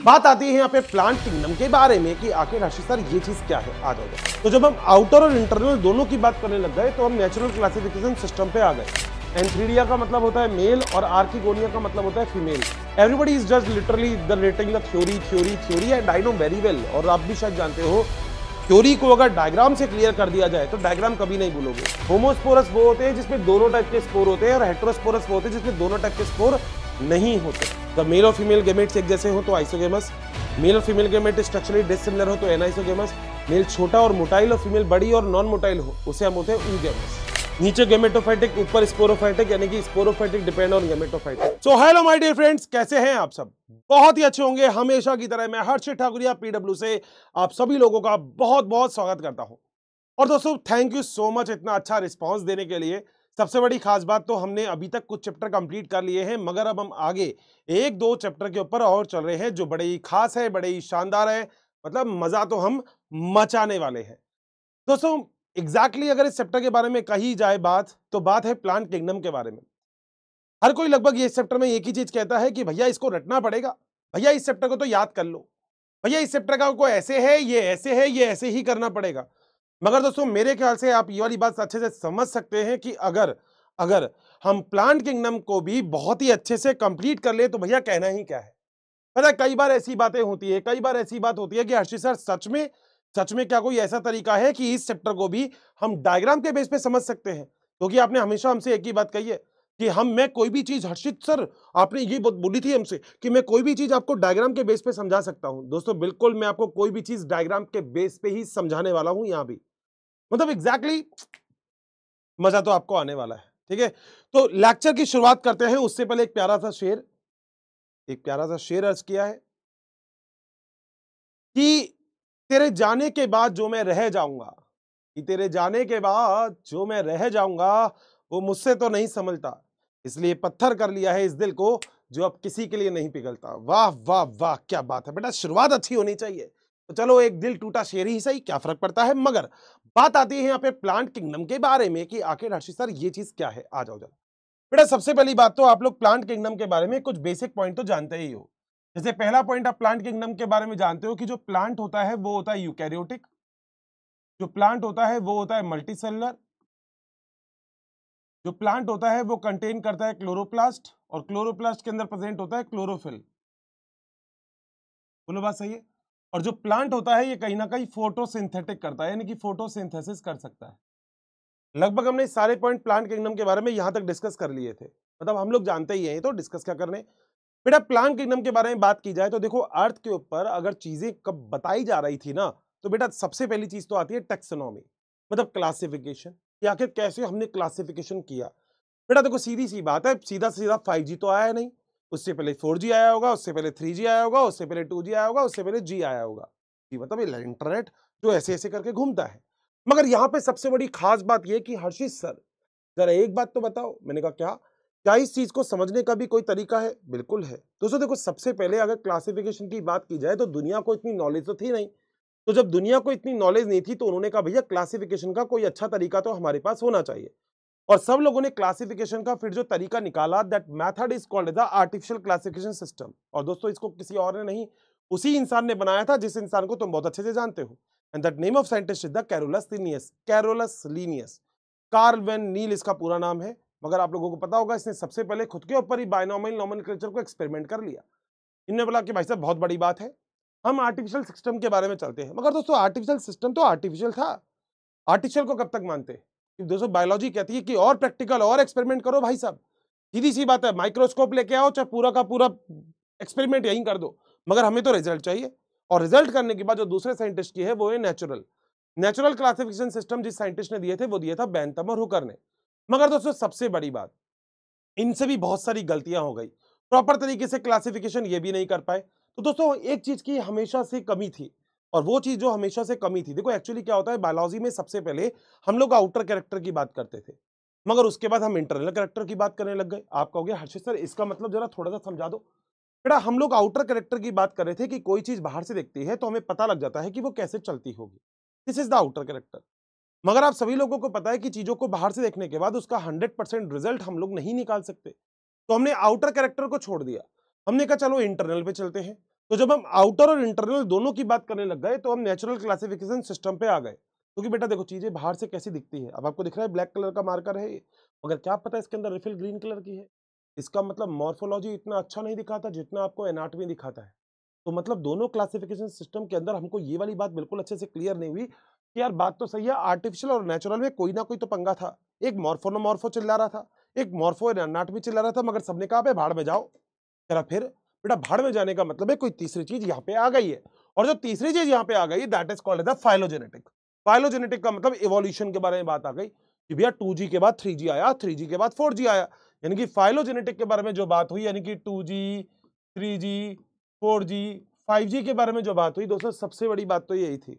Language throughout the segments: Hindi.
बात आती है यहाँ पे प्लांट किंगडम के बारे में कि आखिर आशीष सर ये चीज क्या है आ जाएगा तो जब हम आउटर और इंटरनल दोनों की बात करने लग गए तो हम नेचुरल क्लासिफिकेशन सिस्टम पे आ गए एंथ्रीडिया का मतलब होता है मेल और आर्किगोनिया का मतलब होता है female everybody is just literally the rating the theory theory theory and I know very well और आप भी शायद जानते हो थ्योरी को अगर डायग्राम से क्लियर कर दिया जाए तो डायग्राम कभी नहीं भूलोगे होमोस्पोरस वो होते हैं जिसमें दोनों टाइप के स्कोर होते हैं और हेट्रोस्पोरस वो होते हैं जिसमें दोनों टाइप के स्कोर नहीं होते जब मेल और फीमेल गेमेट्स एक जैसे हो तो आइसोगेमस मेल और फीमेल गेमेट स्ट्रक्चरली डिसिमिलर हो तो एनाइसोगेमस मेल छोटा और मोटाइल और फीमेल बड़ी और नॉन मोटाइल हो उसे हम होते हैं ऊगेमस नीचे गेमेटोफाइटिक ऊपर स्पोरोफाइटिक यानी कि sporophytic depend on gametophytic so hello my dear friends कैसे हैं आप सब बहुत ही अच्छे होंगे हमेशा की तरह मैं हर्षित ठाकुरिया पीडब्ल्यू से आप सभी लोगों का बहुत बहुत स्वागत करता हूं और दोस्तों थैंक यू सो मच इतना अच्छा रिस्पॉन्स देने के लिए सबसे बड़ी खास बात तो हमने अभी तक कुछ चैप्टर कंप्लीट कर लिए हैं मगर अब हम आगे एक दो चैप्टर के ऊपर और चल रहे हैं जो बड़े ही खास है बड़े ही शानदार है मतलब मज़ा तो हम मचाने वाले हैं दोस्तों एग्जैक्टली अगर इस चैप्टर के बारे में कही जाए बात तो बात है प्लांट किंगडम के बारे में हर कोई लगभग ये चैप्टर में एक ही चीज़ कहता है कि भैया इसको रटना पड़ेगा भैया इस चैप्टर को तो याद कर लो भैया इस चैप्टर का को ऐसे है ये ऐसे है ये ऐसे ही करना पड़ेगा मगर दोस्तों मेरे ख्याल से आप ये वाली बात अच्छे से समझ सकते हैं कि अगर अगर हम प्लांट किंगडम को भी बहुत ही अच्छे से कंप्लीट कर ले तो भैया कहना ही क्या है पता कई बार ऐसी बातें होती है कई बार ऐसी बात होती है कि हर्षित सर सच में सच में क्या कोई ऐसा तरीका है कि इस चैप्टर को भी हम डायग्राम के बेस पे समझ सकते हैं क्योंकि तो आपने हमेशा हमसे एक ही बात कही है कि हम मैं कोई भी चीज़ हर्षित सर आपने ये बोली थी हमसे कि मैं कोई भी चीज़ आपको डायग्राम के बेस पे समझा सकता हूँ दोस्तों बिल्कुल मैं आपको कोई भी चीज़ डायग्राम के बेस पे ही समझाने वाला हूँ यहाँ भी मतलब एग्जैक्टली exactly मजा तो आपको आने वाला है ठीक है तो लेक्चर की शुरुआत करते हैं उससे पहले एक प्यारा सा शेर एक प्यारा सा शेर अर्ज किया है कि तेरे जाने के बाद जो मैं रह जाऊंगा कि तेरे जाने के बाद जो मैं रह जाऊंगा वो मुझसे तो नहीं समझता इसलिए पत्थर कर लिया है इस दिल को जो अब किसी के लिए नहीं पिघलता वाह वाह वाह क्या बात है बेटा शुरुआत अच्छी होनी चाहिए तो चलो एक दिल टूटा शेर ही सही क्या फर्क पड़ता है मगर बात आती है यहाँ पे प्लांट किंगडम के बारे में कि आखिर हर्षित सर ये चीज क्या है आ जाओ जरा बेटा सबसे पहली बात तो आप लोग प्लांट किंगडम के बारे में कुछ बेसिक पॉइंट तो जानते ही हो जैसे पहला पॉइंट आप प्लांट किंगडम के बारे में जानते हो कि जो प्लांट होता है वो होता है यूकैरियोटिक जो प्लांट होता है वो होता है मल्टी जो प्लांट होता है वो कंटेन करता है क्लोरोप्लास्ट और क्लोरोप्लास्ट के अंदर प्रेजेंट होता है क्लोरोफिल बोलो बात सही है और जो प्लांट होता है ये कहीं ना कहीं फोटोसिंथेटिक करता है यानी कि फोटोसिंथेसिस कर सकता है लगभग हमने सारे पॉइंट प्लांट किंगडम के बारे में यहां तक डिस्कस कर लिए थे मतलब हम लोग जानते ही हैं तो डिस्कस क्या करने बेटा प्लांट किंगडम के बारे में बात की जाए तो देखो अर्थ के ऊपर अगर चीज़ें कब बताई जा रही थी ना तो बेटा सबसे पहली चीज़ तो आती है टेक्सोनॉमी मतलब क्लासिफिकेशन आखिर कैसे हमने क्लासिफिकेशन किया बेटा देखो सीधी सी बात है सीधा सीधा फाइव तो आया नहीं उससे पहले फोर जी आया होगा उससे पहले थ्री जी आया होगा उससे पहले टू जी आया होगा उससे पहले जी आया होगा मतलब इंटरनेट जो ऐसे ऐसे करके घूमता है मगर यहाँ पे सबसे बड़ी खास बात यह कि हर्षित सर जरा एक बात तो बताओ मैंने कहा क्या क्या इस चीज़ को समझने का भी कोई तरीका है बिल्कुल है दोस्तों देखो सबसे पहले अगर क्लासिफिकेशन की बात की जाए तो दुनिया को इतनी नॉलेज तो थी नहीं तो जब दुनिया को इतनी नॉलेज नहीं थी तो उन्होंने कहा भैया क्लासिफिकेशन का कोई अच्छा तरीका तो हमारे पास होना चाहिए और सब लोगों ने क्लासिफिकेशन का फिर जो तरीका निकाला that method is called artificial classification system और दोस्तों इसको किसी और ने नहीं उसी इंसान ने बनाया था जिस इंसान को तुम बहुत अच्छे से जानते हो and that name of scientist is the Carolus Linnaeus Carolus Linnaeus Carl von नील इसका पूरा नाम है मगर आप लोगों को पता होगा इसने सबसे पहले खुद के ऊपर ही बायनॉमल नॉमन को एक्सपेरिमेंट कर लिया इन्होंने बोला कि भाई साहब बहुत बड़ी बात है हम आर्टिफिशियल सिस्टम के बारे में चलते हैं मगर दोस्तों आर्टिफिशियल सिस्टम तो आर्टिफिशियल था आर्टिफिशियल को कब तक मानते हैं दोस्तों बायोलॉजी कहती है कि और प्रैक्टिकल और एक्सपेरिमेंट करो भाई साहब सीधी सी बात है माइक्रोस्कोप लेके आओ चाहे पूरा का पूरा एक्सपेरिमेंट यहीं कर दो मगर हमें तो रिजल्ट चाहिए और रिजल्ट करने के बाद जो दूसरे साइंटिस्ट की है वो है नेचुरल नेचुरल क्लासिफिकेशन सिस्टम जिस साइंटिस्ट ने दिए थे वो दिया था बैंतम और हुकर ने मगर दोस्तों सबसे बड़ी बात इनसे भी बहुत सारी गलतियां हो गई प्रॉपर तरीके से क्लासिफिकेशन ये भी नहीं कर पाए तो दोस्तों एक चीज की हमेशा से कमी थी और वो चीज़ जो हमेशा से कमी थी देखो एक्चुअली क्या होता है बायोलॉजी में सबसे पहले हम लोग आउटर कैरेक्टर की बात करते थे मगर उसके बाद हम इंटरनल कैरेक्टर की बात करने लग गए आप कहोगे हर्षित सर इसका मतलब जरा थोड़ा सा समझा दो बेटा हम लोग आउटर कैरेक्टर की बात कर रहे थे कि कोई चीज़ बाहर से देखती है तो हमें पता लग जाता है कि वो कैसे चलती होगी this is the outer character मगर आप सभी लोगों को पता है कि चीज़ों को बाहर से देखने के बाद उसका हंड्रेड रिजल्ट हम लोग नहीं निकाल सकते तो हमने आउटर कैरेक्टर को छोड़ दिया हमने कहा चलो इंटरनल पे चलते हैं तो जब हम आउटर और इंटरनल दोनों की बात करने लग गए तो हम नेचुरल क्लासिफिकेशन सिस्टम पे आ गए क्योंकि तो बेटा देखो चीज़ें बाहर से कैसी दिखती है अब आपको दिख रहा है ब्लैक कलर का मार्कर है अगर क्या पता इसके अंदर रिफिल ग्रीन कलर की है इसका मतलब मॉर्फोलॉजी इतना अच्छा नहीं दिखाता जितना आपको एनाटमी दिखाता है तो मतलब दोनों क्लासिफिकेशन सिस्टम के अंदर हमको ये वाली बात बिल्कुल अच्छे से क्लियर नहीं हुई कि यार बात तो सही है आर्टिफिशियल और नेचुरल में कोई ना कोई तो पंगा था एक मॉर्फोनोमॉर्फो चिल्ला रहा था एक मॉर्फो एनाटमी चिल्ला रहा था मगर सबने कहा भाड़ में जाओ जरा फिर बेटा भाड़ में जाने का मतलब है कोई तीसरी चीज यहाँ पे आ गई है और जो तीसरी चीज यहाँ पे आ गई that is called as phylogenetic phylogenetic का मतलब इवोल्यूशन के बारे में बात आ गई कि भैया टू के बाद थ्री आया थ्री के बाद फोर आया यानी कि फाइलोजेनेटिक के बारे में जो बात हुई यानी कि two G three G four G five G के बारे में जो बात हुई दोस्तों सबसे बड़ी बात तो यही थी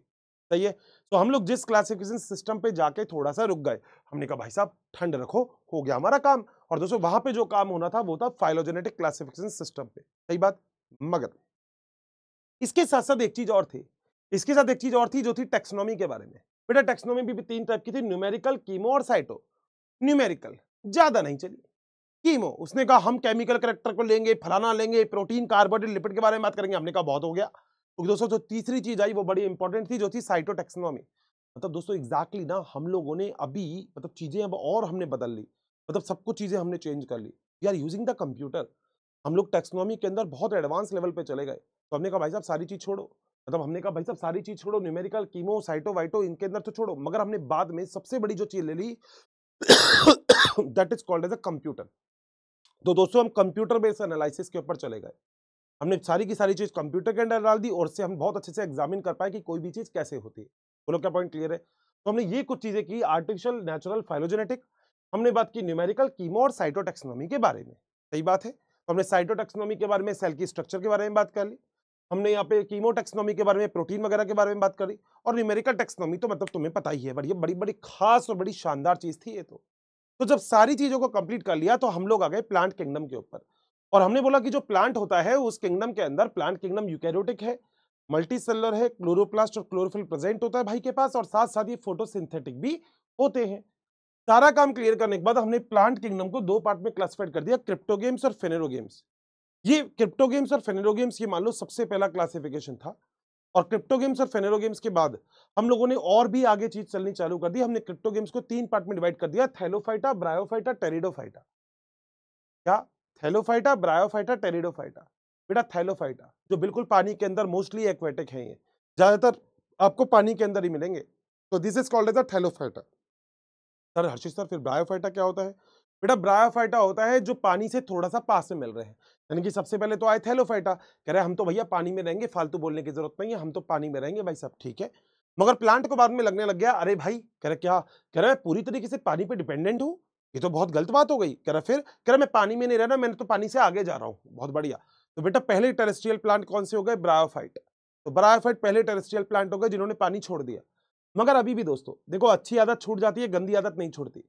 सही है तो हम लोग जिस क्लासिफिकेशन सिस्टम पे जाके थोड़ा सा रुक गए हमने कहा भाई साहब ठंड रखो हो गया हमारा काम और दोस्तों वहां पे जो काम होना था वो था फाइलोजेनेटिक क्लासिफिकेशन सिस्टम पे सही बात मगर इसके साथ साथ एक चीज और थी इसके साथ एक चीज और थी जो थी टेक्सनोमी के बारे में बेटा टेक्सनोमी भी, भी तीन टाइप की थी न्यूमेरिकल कीमो और साइटो न्यूमेरिकल ज्यादा नहीं चली कीमो उसने कहा हम केमिकल करेक्टर को लेंगे फलाना लेंगे प्रोटीन कार्बोहाइड्रेट लिपिड के बारे में बात करेंगे हमने कहा बहुत हो गया दोस्तों जो तीसरी चीज आई वो बड़ी इंपॉर्टेंट थी जो थी साइटोटेक्सनॉमी मतलब दोस्तों एग्जैक्टली exactly ना हम लोगों ने अभी मतलब चीज़ें अब और हमने बदल ली मतलब सब कुछ चीज़ें हमने चेंज कर ली we are using the computer हम लोग टेक्सोनॉमी के अंदर बहुत एडवांस लेवल पे चले गए तो हमने कहा भाई साहब सारी चीज़ छोड़ो मतलब हमने कहा भाई साहब सारी चीज़ छोड़ो न्यूमेरिकल कीमो साइटो वाइटो इनके अंदर तो छोड़ो मगर हमने बाद में सबसे बड़ी जो चीज़ ले ली that is called as a computer तो दोस्तों हम कंप्यूटर बेस्ड एनालिसिस के ऊपर चले गए हमने सारी की सारी चीज़ कंप्यूटर के अंडर डाल दी और से हम बहुत अच्छे से एग्जामिन कर पाए कि कोई भी चीज़ कैसे होती है बोलो क्या पॉइंट क्लियर है तो हमने ये कुछ चीज़ें की आर्टिफिशियल नेचुरल फाइलोजेनेटिक हमने बात की न्यूमेरिकल कीमो और साइटोटेक्सनॉमी के बारे में सही बात है तो हमने साइटोटेक्सनॉमी के बारे में सेल की स्ट्रक्चर के बारे में बात कर ली हमने यहाँ पे कीमोटेक्सनॉमी के बारे में प्रोटीन वगैरह के बारे में बात करी और न्यूमेरिकल टेक्सनॉमी तो मतलब तुम्हें पता ही है बढ़िया बड़ी बड़ी खास और बड़ी शानदार चीज़ थी ये तो तो जब सारी चीज़ों को कंप्लीट कर लिया तो हम लोग आ गए प्लांट किंगडम के ऊपर और हमने बोला कि जो प्लांट होता है उस किंगडम के अंदर प्लांट किंगडम यूकैरियोटिक है मल्टी सेलर है क्लोरोप्लास्ट और क्लोरोफिल प्रेजेंट होता है भाई के पास और साथ साथ ये फोटोसिंथेटिक भी होते हैं सारा काम क्लियर करने के बाद हमने प्लांट किंगडम को दो पार्ट में क्लासिफाइड कर दिया क्रिप्टोगेम्स और फेनेरोगेम्स ये क्रिप्टोगेम्स और फेनेरोगेम्स ये मान लो सबसे पहला क्लासिफिकेशन था और क्रिप्टोगेम्स और फेनेरोगेम्स के बाद हम लोगों ने और भी आगे चीज चलनी चालू कर दी हमने क्रिप्टोगेम्स को तीन पार्ट में डिवाइड कर दिया थैलोफाइटा ब्रायोफाइटा टेरिडोफाइटा क्या थैलोफाइटा ब्रायोफाइटा टेरिडोफाइटा बेटा थैलोफाइटा जो बिल्कुल पानी के अंदर मोस्टली एक्वेटिक है ये ज़्यादातर आपको पानी के अंदर ही मिलेंगे तो this is called as a thallophyta sir Harshit sir फिर ब्रायोफाइटा क्या होता है बेटा ब्रायोफाइटा होता है जो पानी से थोड़ा सा पास से मिल रहे हैं यानी कि सबसे पहले तो आए थैलोफाइटा कह रहे हैं हम तो भैया पानी में रहेंगे फालतू बोलने की जरूरत नहीं है हम तो पानी में रहेंगे भाई सब ठीक है मगर प्लांट को बाद में लगने लग गया अरे भाई कह रहे क्या कह रहे मैं पूरी तरीके से पानी पे डिपेंडेंट हूँ ये तो बहुत गलत बात हो गई कह रहा फिर कह रहा मैं पानी में नहीं रहना मैंने तो पानी से आगे जा रहा हूँ बहुत बढ़िया तो बेटा पहले टेरेस्ट्रियल प्लांट कौन से हो गए ब्रायोफाइट तो ब्रायोफाइट पहले टेरेस्ट्रियल प्लांट हो गए जिन्होंने पानी छोड़ दिया मगर अभी भी दोस्तों देखो अच्छी आदत छूट जाती है गंदी आदत नहीं छोड़ती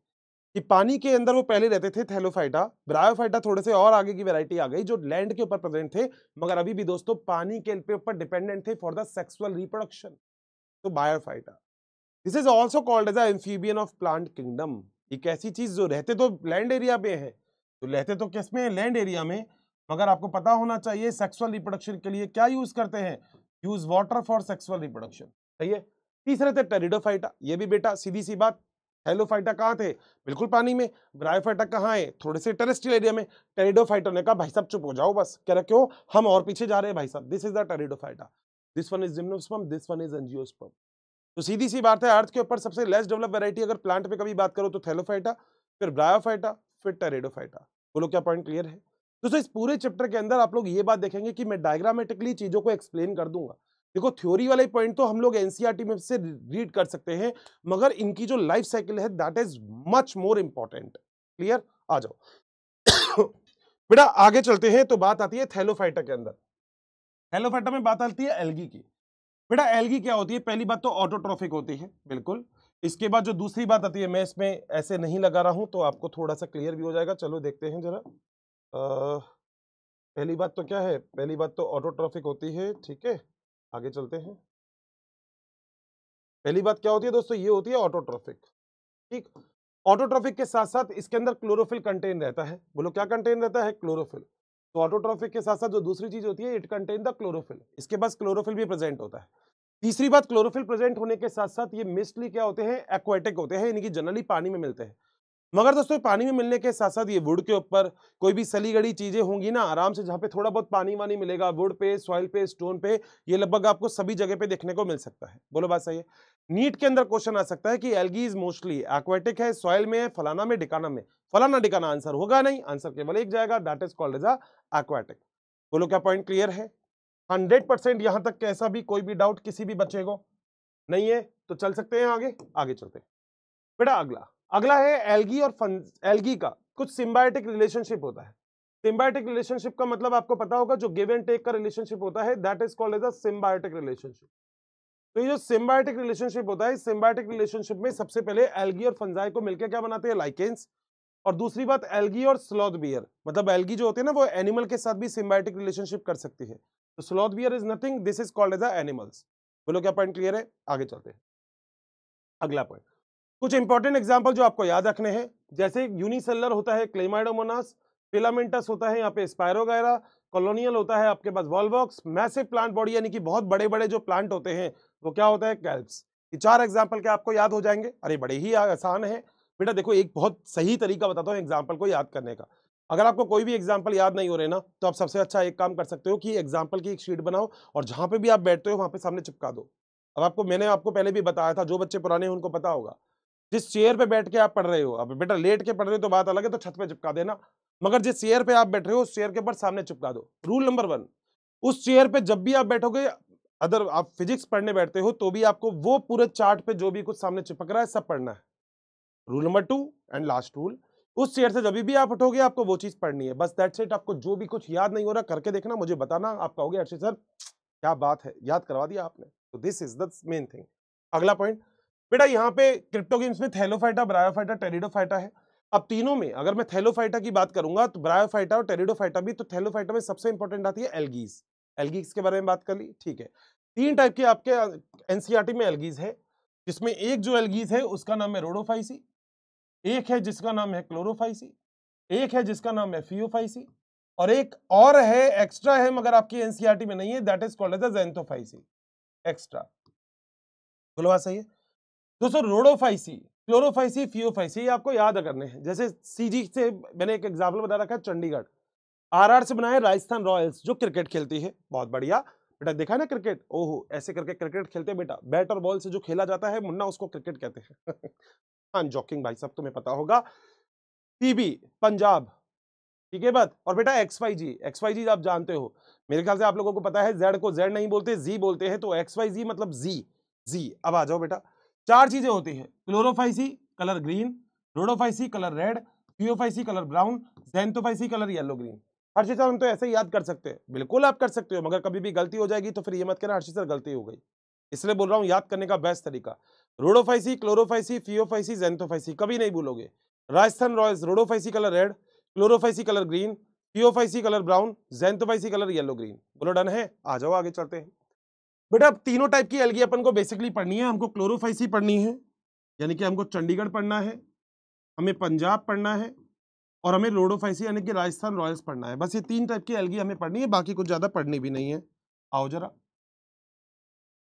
कि पानी के अंदर वो पहले रहते थे थैलोफाइटा ब्रायोफाइटा थोड़े से और आगे की वैरायटी आ गई जो लैंड के ऊपर प्रेजेंट थे मगर अभी भी दोस्तों पानी के ऊपर डिपेंडेंट थे फॉर द सेक्सुअल रिप्रोडक्शन तो bryophyta this is also called as amphibian of plant kingdom एक ऐसी चीज जो रहते तो लैंड एरिया पे है तो रहते तो किस में है लैंड एरिया में मगर आपको पता होना चाहिए सेक्सुअल रिप्रोडक्शन के लिए क्या यूज करते हैं use water for sexual reproduction सही है तीसरे थे टेरिडोफाइटा ये भी बेटा सीधी सी बात हेलोफाइटा कहाँ थे बिल्कुल पानी में ब्रायोफाइटा कहाँ है थोड़े से टेरेस्ट्रियल एरिया में टेरिडोफाइटा ने कहा भाई साहब चुप हो जाओ बस कह रहे क्यों हम और पीछे जा रहे हैं भाई साहब this is the pteridophyta this one is gymnosperm this one is angiosperm तो सीधी सी बात है अर्थ के ऊपर सबसे लेस डेवलप वेराइटी अगर प्लांट पे कभी बात करो तो थेलोफाइटा फिर ब्रायोफाइटा फिर टेरेडोफाइटा बोलो क्या पॉइंट क्लियर है दोस्तों इस पूरे चैप्टर के अंदर आप लोग ये बात देखेंगे कि मैं डायग्रामेटिकली चीज़ों को एक्सप्लेन कर दूंगा देखो थ्योरी वाले पॉइंट तो हम लोग एनसीईआरटी e में से रीड कर सकते हैं मगर इनकी जो लाइफ साइकिल है that is much more important clear आ जाओ बेटा आगे चलते हैं तो बात आती है थैलोफाइटा के अंदर थैलोफाइटा में बात आती है एल्गी की बेटा एलगी क्या होती है पहली बात तो ऑटोट्रॉफिक होती है बिल्कुल इसके बाद जो दूसरी बात आती है मैं इसमें ऐसे नहीं लगा रहा हूँ तो आपको थोड़ा सा क्लियर भी हो जाएगा चलो देखते हैं जरा पहली बात तो क्या है पहली बात तो ऑटोट्रॉफिक होती है ठीक है आगे चलते हैं पहली बात क्या होती है दोस्तों ये होती है ऑटोट्रॉफिक ठीक ऑटोट्रॉफिक के साथ साथ इसके अंदर क्लोरोफिल कंटेन रहता है बोलो क्या कंटेन रहता है क्लोरोफिल तो ऑटोट्रॉफिक के साथ साथ जो दूसरी चीज होती है इट कंटेन द क्लोरोफिल इसके पास क्लोरोफिल भी प्रेजेंट होता है तीसरी बात क्लोरोफिल प्रेजेंट होने के साथ साथ ये मिस्टली क्या होते हैं एक्वेटिक होते हैं यानी कि जनरली पानी में मिलते हैं मगर दोस्तों पानी में मिलने के साथ साथ ये वुड के ऊपर कोई भी सली गड़ी चीज़ें होंगी ना आराम से जहाँ पे थोड़ा बहुत पानी वानी मिलेगा वुड पे सॉइल पे स्टोन पे ये लगभग आपको सभी जगह पे देखने को मिल सकता है बोलो बात सही है नीट के अंदर क्वेश्चन आ सकता है कि एलगी इज मोस्टली एक्वेटिक है सॉइल में है फलाना में डिकाना में फलाना डिकाना आंसर होगा नहीं आंसर केवल एक जाएगा that is called as aquatic बोलो क्या पॉइंट क्लियर है हंड्रेड परसेंट यहां तक कैसा भी कोई भी डाउट किसी भी बच्चे को नहीं है तो चल सकते हैं आगे आगे चलते बेटा अगला अगला है एलगी और फन एलगी का कुछ सिम्बायोटिक रिलेशनशिप होता है सिम्बायोटिक रिलेशनशिप का मतलब आपको पता होगा जो गिव एंड टेक का रिलेशनशिप होता है that is called as a symbiotic relationship तो ये जो सिम्बायोटिक रिलेशनशिप होता है इस सिम्बायोटिक रिलेशनशिप में सबसे पहले एल्गी और फंजाई को मिलकर क्या बनाते हैं लाइकेंस और दूसरी बात एल्गी और स्लॉथ बियर मतलब एल्गी जो होते हैं ना वो एनिमल के साथ भी सिम्बायोटिक रिलेशनशिप कर सकती है तो sloth bear is nothing this is called as a animals बोलो क्या पॉइंट क्लियर है आगे चलते हैं अगला पॉइंट कुछ इंपॉर्टेंट एग्जाम्पल जो आपको याद रखने हैं जैसे यूनिसेलर होता है क्लेमाइडोमोनास फिलामेंटस होता है यहाँ पे स्पायरोगायरा कॉलोनियल होता है आपके पास वॉलवॉक्स मैसिव प्लांट बॉडी यानी कि बहुत बड़े बड़े जो प्लांट होते हैं वो तो क्या होता है कैल्प्स ये चार एग्जाम्पल के आपको याद हो जाएंगे अरे बड़े ही आसान है बेटा देखो एक बहुत सही तरीका बताता हूँ एग्जाम्पल को याद करने का अगर आपको कोई भी एग्जाम्पल याद नहीं हो रहे ना तो आप सबसे अच्छा एक काम कर सकते हो कि एग्जाम्पल की एक शीट बनाओ और जहाँ पे भी आप बैठते हो वहाँ पे सामने चिपका दो अब आपको मैंने आपको पहले भी बताया था जो बच्चे पुराने हैं उनको पता होगा जिस चेयर पे बैठ के आप पढ़ रहे हो अब बेटा लेट के पढ़ रहे हो तो बात अलग है तो छत पे चिपका देना मगर जिस चेयर पे आप बैठ रहे हो उस चेयर के ऊपर सामने चिपका दो रूल नंबर वन उस चेयर पे जब भी आप बैठोगे अगर आप फिजिक्स पढ़ने बैठते हो तो भी आपको वो पूरे चार्ट पे जो भी कुछ सामने चिपक रहा है सब पढ़ना है rule number two and last rule उस चेयर से जब भी आप उठोगे आपको वो चीज़ पढ़नी है बस दैट्स इट आपको जो भी कुछ याद नहीं हो रहा करके देखना मुझे बताना आप कहोगे अर्षित सर क्या बात है याद करवा दिया आपने तो this is the main thing अगला पॉइंट बेटा यहाँ पे क्रिप्टो गेम्स में थैलोफाइटा ब्रायोफाइटा टेरिडोफाइटा है अब तीनों में अगर मैं थैलोफाइटा की बात करूंगा तो ब्रायोफाइटा और टेरिडोफाइटा भी तो थैलोफाइटा में सबसे इंपॉर्टेंट आती है एलगीज एलगीज के बारे में बात कर ली ठीक है तीन टाइप के आपके एनसीईआरटी e में एलगीज है जिसमें एक जो एलगीज है उसका नाम है रोडोफाइसी एक है जिसका नाम है क्लोरोफाइसी एक है जिसका नाम है फियोफाइसी और एक और है एक्स्ट्रा है मगर आपकी एनसीईआरटी e में नहीं है that is called as xanthophyceae extra बोलो बात सही है दोस्तों रोडोफाइसी क्लोरोफाइसी फियोफाइसी ये आपको याद करने हैं जैसे सीजी से मैंने एक एग्जाम्पल बता रखा है चंडीगढ़ आरआर से बनाए राजस्थान रॉयल्स जो क्रिकेट खेलती है बहुत बढ़िया बेटा देखा ना क्रिकेट ओह ऐसे करके क्रिकेट खेलते हैं बेटा बैट और बॉल से जो खेला जाता है मुन्ना उसको क्रिकेट कहते हैं हाँ जॉकिंग भाई सब तुम्हें पता होगा पीबी पंजाब ठीक है बात और बेटा X Y G X Y G आप जानते हो मेरे ख्याल से आप लोगों को पता है जेड को जेड नहीं बोलते जी बोलते हैं तो एक्स वाई जी मतलब जी जी अब आ जाओ बेटा चार चीजें होती है chlorophyceae colour green rhodophyceae colour red phaeophyceae colour brown xanthophyceae colour yellow green Harshit sir हम तो ऐसे ही याद कर सकते हैं बिल्कुल आप कर सकते हो मगर कभी भी गलती हो जाएगी तो फिर ये मत कहना हर्षित सर गलती हो गई इसलिए बोल रहा हूँ याद करने का बेस्ट तरीका रोडोफाइसी क्लोरोफाइसी फियोफाइसी जेंथोफाइसी कभी नहीं भूलोगे Rajasthan royals rhodophyceae colour red chlorophyceae colour green phaeophyceae colour brown xanthophyceae colour yellow green बोलो डन है आ जाओ आगे चलते हैं बेटा अब तीनों टाइप की एलगी अपन को बेसिकली पढ़नी है हमको क्लोरोफाइसी पढ़नी है यानी कि हमको चंडीगढ़ पढ़ना है हमें पंजाब पढ़ना है और हमें रोडोफाइसी यानी कि राजस्थान रॉयल्स पढ़ना है बस ये तीन टाइप की एलगी हमें पढ़नी है बाकी कुछ ज़्यादा पढ़नी भी नहीं है आओ जरा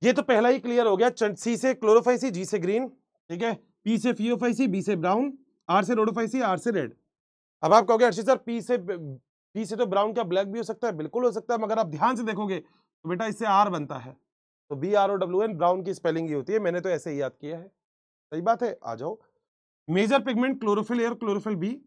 ये तो पहला ही क्लियर हो गया सी से क्लोरोफाइसी जी से ग्रीन ठीक है पी से फियोफाइसी बी से ब्राउन आर से रोडोफाइसी आर से रेड अब आप कहोगे हर्षित सर पी से पी से तो ब्राउन क्या ब्लैक भी हो सकता है बिल्कुल हो सकता है मगर आप ध्यान से देखोगे तो बेटा इससे आर बनता है तो B R O W N brown की स्पेलिंग ही होती है मैंने तो ऐसे ही याद किया है सही बात है आ जाओ मेजर पिगमेंट क्लोरोफिल ए और क्लोरोफिल बी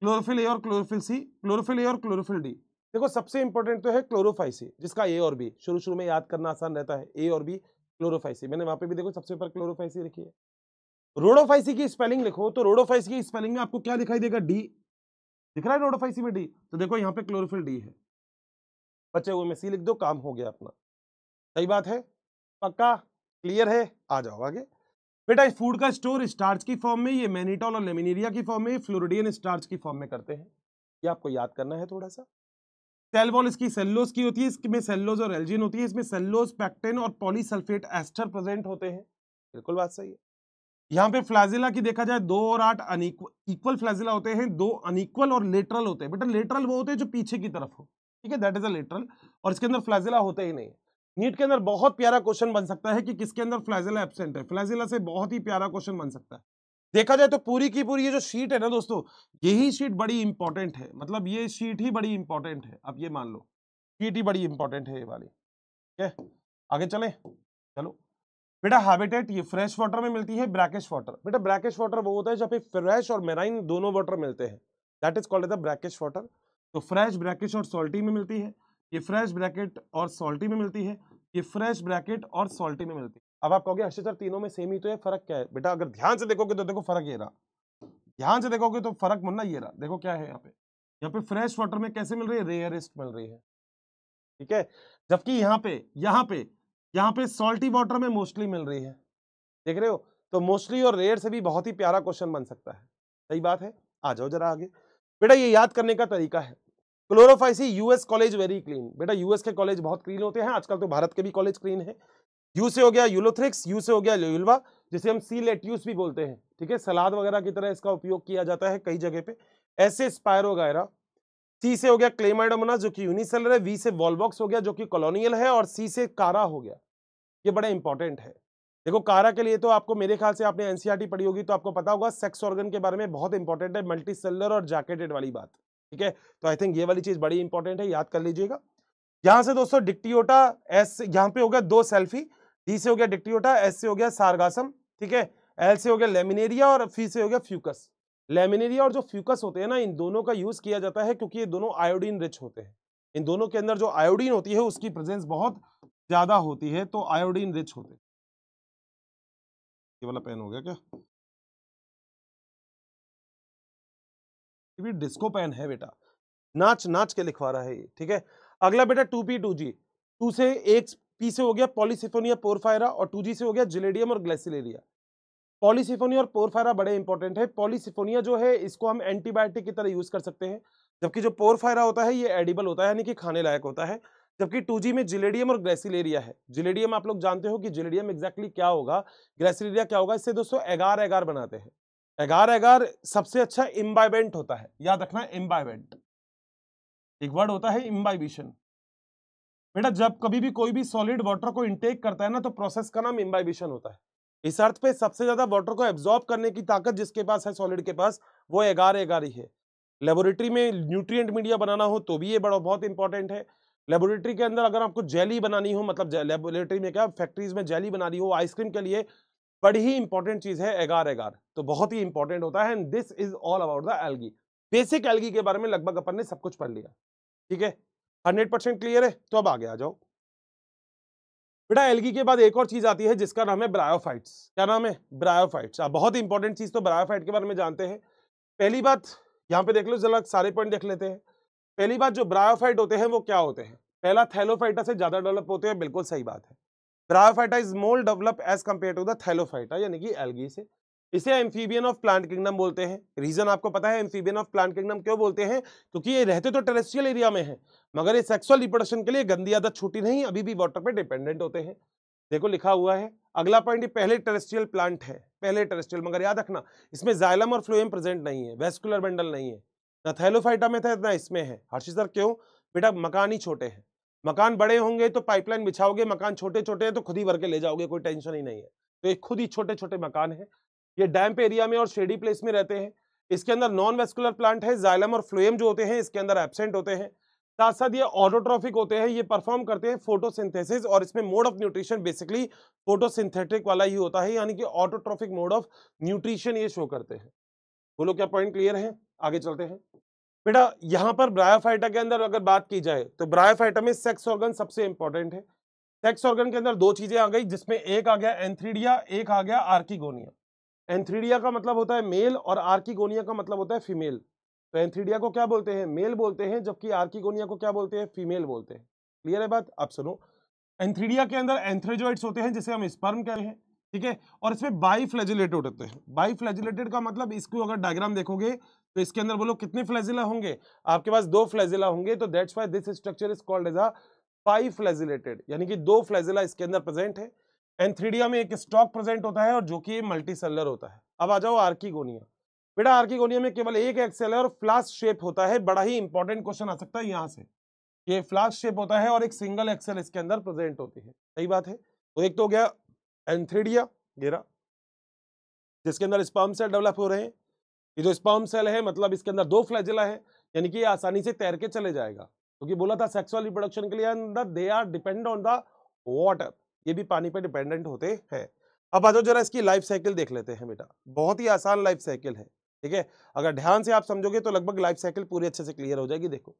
क्लोरोफिल ए और क्लोरोफिल सी क्लोरोफिल ए और क्लोरोफिल डी देखो सबसे इंपॉर्टेंट तो है क्लोरोफाइसी जिसका ए और बी शुरू शुरू में याद करना आसान रहता है ए और बी क्लोरोफाइसी मैंने वहां पे भी देखो सबसे ऊपर क्लोरोफाइसी लिखी है रोडोफाइसी की स्पेलिंग लिखो तो रोडोफाइसी की स्पेलिंग में आपको क्या दिखाई देगा डी दिख रहा है रोडोफाइसी में डी तो देखो यहाँ पे क्लोरोफिल डी है बच्चे हुए में सी लिख दो काम हो गया अपना सही बात है पक्का क्लियर है आ जाओ आगे बेटा इस फूड का स्टोर स्टार्च की फॉर्म में ये मैनिटॉल और लेमिनेरिया की फॉर्म में फ्लोरिडियन स्टार्च की फॉर्म में करते हैं ये आपको याद करना है थोड़ा सा सेल वॉल इसकी सेल्लोज की होती है इसमें सेल्लोज और एल्जिन होती है इसमें सेल्लोज पैक्टेन और पॉलीसल्फेट एस्टर प्रेजेंट होते हैं बिल्कुल बात सही है यहाँ पे फ्लाजिला की देखा जाए दो और आठ इक्वल फ्लाजिला होते हैं दो अनइक्वल और लेटरल होते हैं बेटा लेटरल वो होते हैं जो पीछे की तरफ हो ठीक है दैट इज अ लेटरल और इसके अंदर फ्लाजिला होते ही नहीं नीट के अंदर बहुत प्यारा क्वेश्चन बन सकता है कि किसके अंदर फ्लाइजिला एबसेंट है फ्लाइजिला से बहुत ही प्यारा क्वेश्चन बन सकता है देखा जाए तो पूरी की पूरी ये जो शीट है ना दोस्तों यही शीट बड़ी इंपॉर्टेंट है मतलब ये शीट ही बड़ी इंपॉर्टेंट है आप ये मान लो शीट ही बड़ी इंपॉर्टेंट है ये वाली ठीक है आगे चले चलो बेटा हैबिटेट ये फ्रेश वाटर में मिलती है ब्रैकेश वाटर बेटा ब्रैकेश वाटर वो होता है जब फ्रेश और मेराइन दोनों वाटर मिलते हैं that is called the brackish water तो फ्रेश ब्रैकेश और सॉल्टी में मिलती है ये फ्रेश ब्रैकेट और सॉल्टी में मिलती है ये फ्रेश ब्रैकेट और सॉल्टी में मिलती है अब आप कहोगे हर्षित सर तीनों में सेम ही तो है फर्क क्या है बेटा अगर ध्यान से देखोगे तो देखो फर्क ये रहा ध्यान से देखोगे तो फर्क मुन्ना ये रहा देखो क्या है यहाँ पे यहाँ पे फ्रेश वाटर में कैसे मिल रही है रेयरेस्ट मिल रही है ठीक है जबकि यहाँ पे यहाँ पे यहाँ पे सॉल्टी वाटर में मोस्टली मिल रही है देख रहे हो तो मोस्टली और रेयर से भी बहुत ही प्यारा क्वेश्चन बन सकता है सही बात है आ जाओ जरा आगे बेटा ये याद करने का तरीका है chlorophyceae US college very clean बेटा यूएस के कॉलेज बहुत क्लीन होते हैं आजकल तो भारत के भी कॉलेज क्लीन है यू से हो गया यूलोथ्रिक्स यू से हो गया यूलवा जिसे हम सी लेट्यूस भी बोलते हैं ठीक है सलाद वगैरह की तरह इसका उपयोग किया जाता है कई जगह पे ऐसे स्पायर वगैरह सी से हो गया क्लेमाइडोमोनास जो कि यूनिसेलर है वी से वॉलबॉक्स हो गया जो कि कॉलोनियल है और सी से कारा हो गया ये बड़ा इंपॉर्टेंट है देखो कारा के लिए तो आपको मेरे ख्याल से आपने एनसीईआरटी e पढ़ी होगी तो आपको पता होगा सेक्स ऑर्गन के बारे में बहुत इंपॉर्टेंट है मल्टी सेलर और जैकेटेड वाली बात ठीक है तो आई थिंक ये वाली चीज बड़ी इंपॉर्टेंट है याद कर लीजिएगा यहां से दोस्तों डिक्टियोटा एस यहाँ पे हो गया दो सेल्फी डी से हो गया डिक्टियोटा एस से हो गया सारगासम ठीक है एल से हो गया लेमिनेरिया और फी से हो गया फ्यूकस लेमिनेरिया और जो फ्यूकस होते हैं ना इन दोनों का यूज किया जाता है क्योंकि ये दोनों आयोडीन रिच होते हैं इन दोनों के अंदर जो आयोडीन होती है उसकी प्रेजेंस बहुत ज्यादा होती है तो आयोडीन रिच होते हैं ये वाला पेन हो गया क्या भी डिस्को पैन है बेटा नाच नाच के लिखवा रहा है ये ठीक है अगला बेटा two P two G two से एक पी से हो गया पॉलिसिफोनिया पोरफायरा और टू जी से हो गया जिलेडियम और ग्लेसिलेरिया पॉलिसिफोनिया और पोरफायरा बड़े इंपॉर्टेंट है पॉलिसिफोनिया जो है इसको हम एंटीबायोटिक की तरह यूज कर सकते हैं जबकि जो पोरफायरा होता है ये एडिबल होता है यानी कि खाने लायक होता है जबकि टू में जिलेडियम और ग्रेसिलेरिया है जिलेडियम आप लोग जानते हो कि जिलेडियम एग्जैक्टली क्या होगा ग्रेसिलेरिया क्या होगा इससे दोस्तों एगार एगार बनाते हैं एगार एगार सबसे अच्छा इम्बाइबेंट होता है याद रखना इम्बाइबेंट एक वर्ड होता है इम्बाइबिशन बेटा जब कभी भी कोई भी सॉलिड वाटर को इंटेक करता है ना तो प्रोसेस का नाम इम्बाइबिशन होता है इस अर्थ पे सबसे ज्यादा वाटर को एब्जॉर्ब करने की ताकत जिसके पास है सॉलिड के पास वो एगार एगार ही है लेबोरेटरी में न्यूट्रिय मीडिया बनाना हो तो भी ये बड़ा बहुत इंपॉर्टेंट है लेबोरेटरी के अंदर अगर आपको जेली बनानी हो मतलब लेबोरेटरी में क्या फैक्ट्रीज में जेली बनानी हो आइसक्रीम के लिए बड़ी ही इंपॉर्टेंट चीज है एगार एगार तो बहुत ही इंपॉर्टेंट होता है and this is all about the algae basic algae के बारे में लगभग अपन ने सब कुछ पढ़ लिया ठीक है हंड्रेड परसेंट क्लियर है तो अब आगे आ जाओ बेटा एलगी के बाद एक और चीज आती है जिसका नाम है ब्रायोफाइट्स क्या नाम है ब्रायोफाइट्स आप बहुत ही इंपॉर्टेंट चीज तो ब्रायोफाइट के बारे में जानते हैं पहली बात यहाँ पे देख लो जरा सारे पॉइंट देख लेते हैं पहली बात जो ब्रायोफाइट होते हैं वो क्या होते हैं पहला थैलोफाइटा से ज्यादा डेवलप होते हैं बिल्कुल सही बात है bryophyta is more develop as compare to thallophyta यानी कि एलगी से इसे एम्फीबियन ऑफ प्लांट किंगडम बोलते हैं रीजन आपको पता है एम्फीबियन ऑफ प्लांट किंगडम क्यों बोलते हैं क्योंकि ये रहते तो टेरेस्ट्रियल एरिया में है मगर ये सेक्सुअल रिपोर्डक्शन के लिए गंदी आदत छूटी नहीं अभी भी वाटर पर डिपेंडेंट होते हैं देखो लिखा हुआ है अगला पॉइंट पहले टेरेस्ट्रियल प्लांट है पहले टेरेस्ट्रियल मगर याद रखना इसमें जाइलम और फ्लोएम प्रेजेंट नहीं है वेस्कुलर बंडल नहीं है ना थैलोफाइटा में था ना इसमें है हर्षी सर क्यों बेटा मकान ही छोटे हैं मकान बड़े होंगे तो पाइपलाइन बिछाओगे मकान छोटे छोटे हैं तो खुद ही भर के ले जाओगे कोई टेंशन ही नहीं है तो ये खुद ही छोटे छोटे मकान है ये डैम्प एरिया में और शेडी प्लेस में रहते हैं इसके अंदर नॉन वेस्कुलर प्लांट है जाइलम और फ्लोएम जो होते हैं इसके अंदर एबसेंट होते हैं साथ साथ ये ऑटोट्रॉफिक होते हैं ये परफॉर्म करते हैं फोटोसिंथेसिस और इसमें mode of nutrition basically photosynthetic वाला ही होता है यानी कि ऑटोट्रॉफिक मोड ऑफ न्यूट्रिशन ये शो करते हैं बोलो क्या पॉइंट क्लियर है आगे चलते हैं बेटा यहाँ पर ब्रायोफाइटा के अंदर अगर बात की जाए तो ब्रायोफाइटा में सेक्स ऑर्गन सबसे इंपॉर्टेंट है सेक्स ऑर्गन के अंदर दो चीजें आ गई जिसमें एक आ गया एंथ्रीडिया एक आ गया आर्किगोनिया एंथ्रीडिया का मतलब होता है मेल और आर्किगोनिया का मतलब होता है फीमेल तो एंथ्रीडिया को क्या बोलते हैं मेल बोलते हैं जबकि आर्किगोनिया को क्या बोलते हैं फीमेल बोलते हैं क्लियर है बात आप सुनो एंथ्रीडिया के अंदर एंथ्रेजोइड्स होते हैं जिसे हम स्पर्म कह रहे हैं ठीक है और इसमें बाई फ्लेजिलेटेड होते हैं बाई फ्लेजिलेटेड का मतलब इसको अगर डायग्राम देखोगे तो इसके अंदर बोलो कितने फ्लैजिला होंगे आपके पास दो फ्लैजिला होंगे तो that's why this structure is called as a five flagellated यानी कि दो फ्लैजिला इसके अंदर प्रेजेंट है एंथ्रीडिया में एक स्टॉक प्रेजेंट होता है और जो कि मल्टी सेलर होता है अब आ जाओ आर्कीगोनिया बेटा आर्कीगोनिया में केवल एक एक्सेल है और फ्लास्क शेप होता है बड़ा ही इंपॉर्टेंट क्वेश्चन आ सकता है यहाँ से ये फ्लास्क शेप होता है और एक सिंगल एक्सेल इसके अंदर प्रेजेंट होती है सही बात है तो एक तो हो गया एंथ्रीडिया गेरा जिसके अंदर स्पर्म सेल डेवलप हो रहे हैं ये जो स्पर्म सेल है मतलब इसके अंदर दो फ्लैजिला है यानी कि ये आसानी से तैर के चले जाएगा क्योंकि तो बोला था सेक्सुअल रिप्रोडक्शन के लिए अंदर they are depend on the water ये भी पानी पर डिपेंडेंट होते हैं अब आज जरा इसकी लाइफ साइकिल देख लेते हैं बेटा बहुत ही आसान लाइफ साइकिल है ठीक है अगर ध्यान से आप समझोगे तो लगभग लाइफ साइकिल पूरी अच्छे से क्लियर हो जाएगी देखो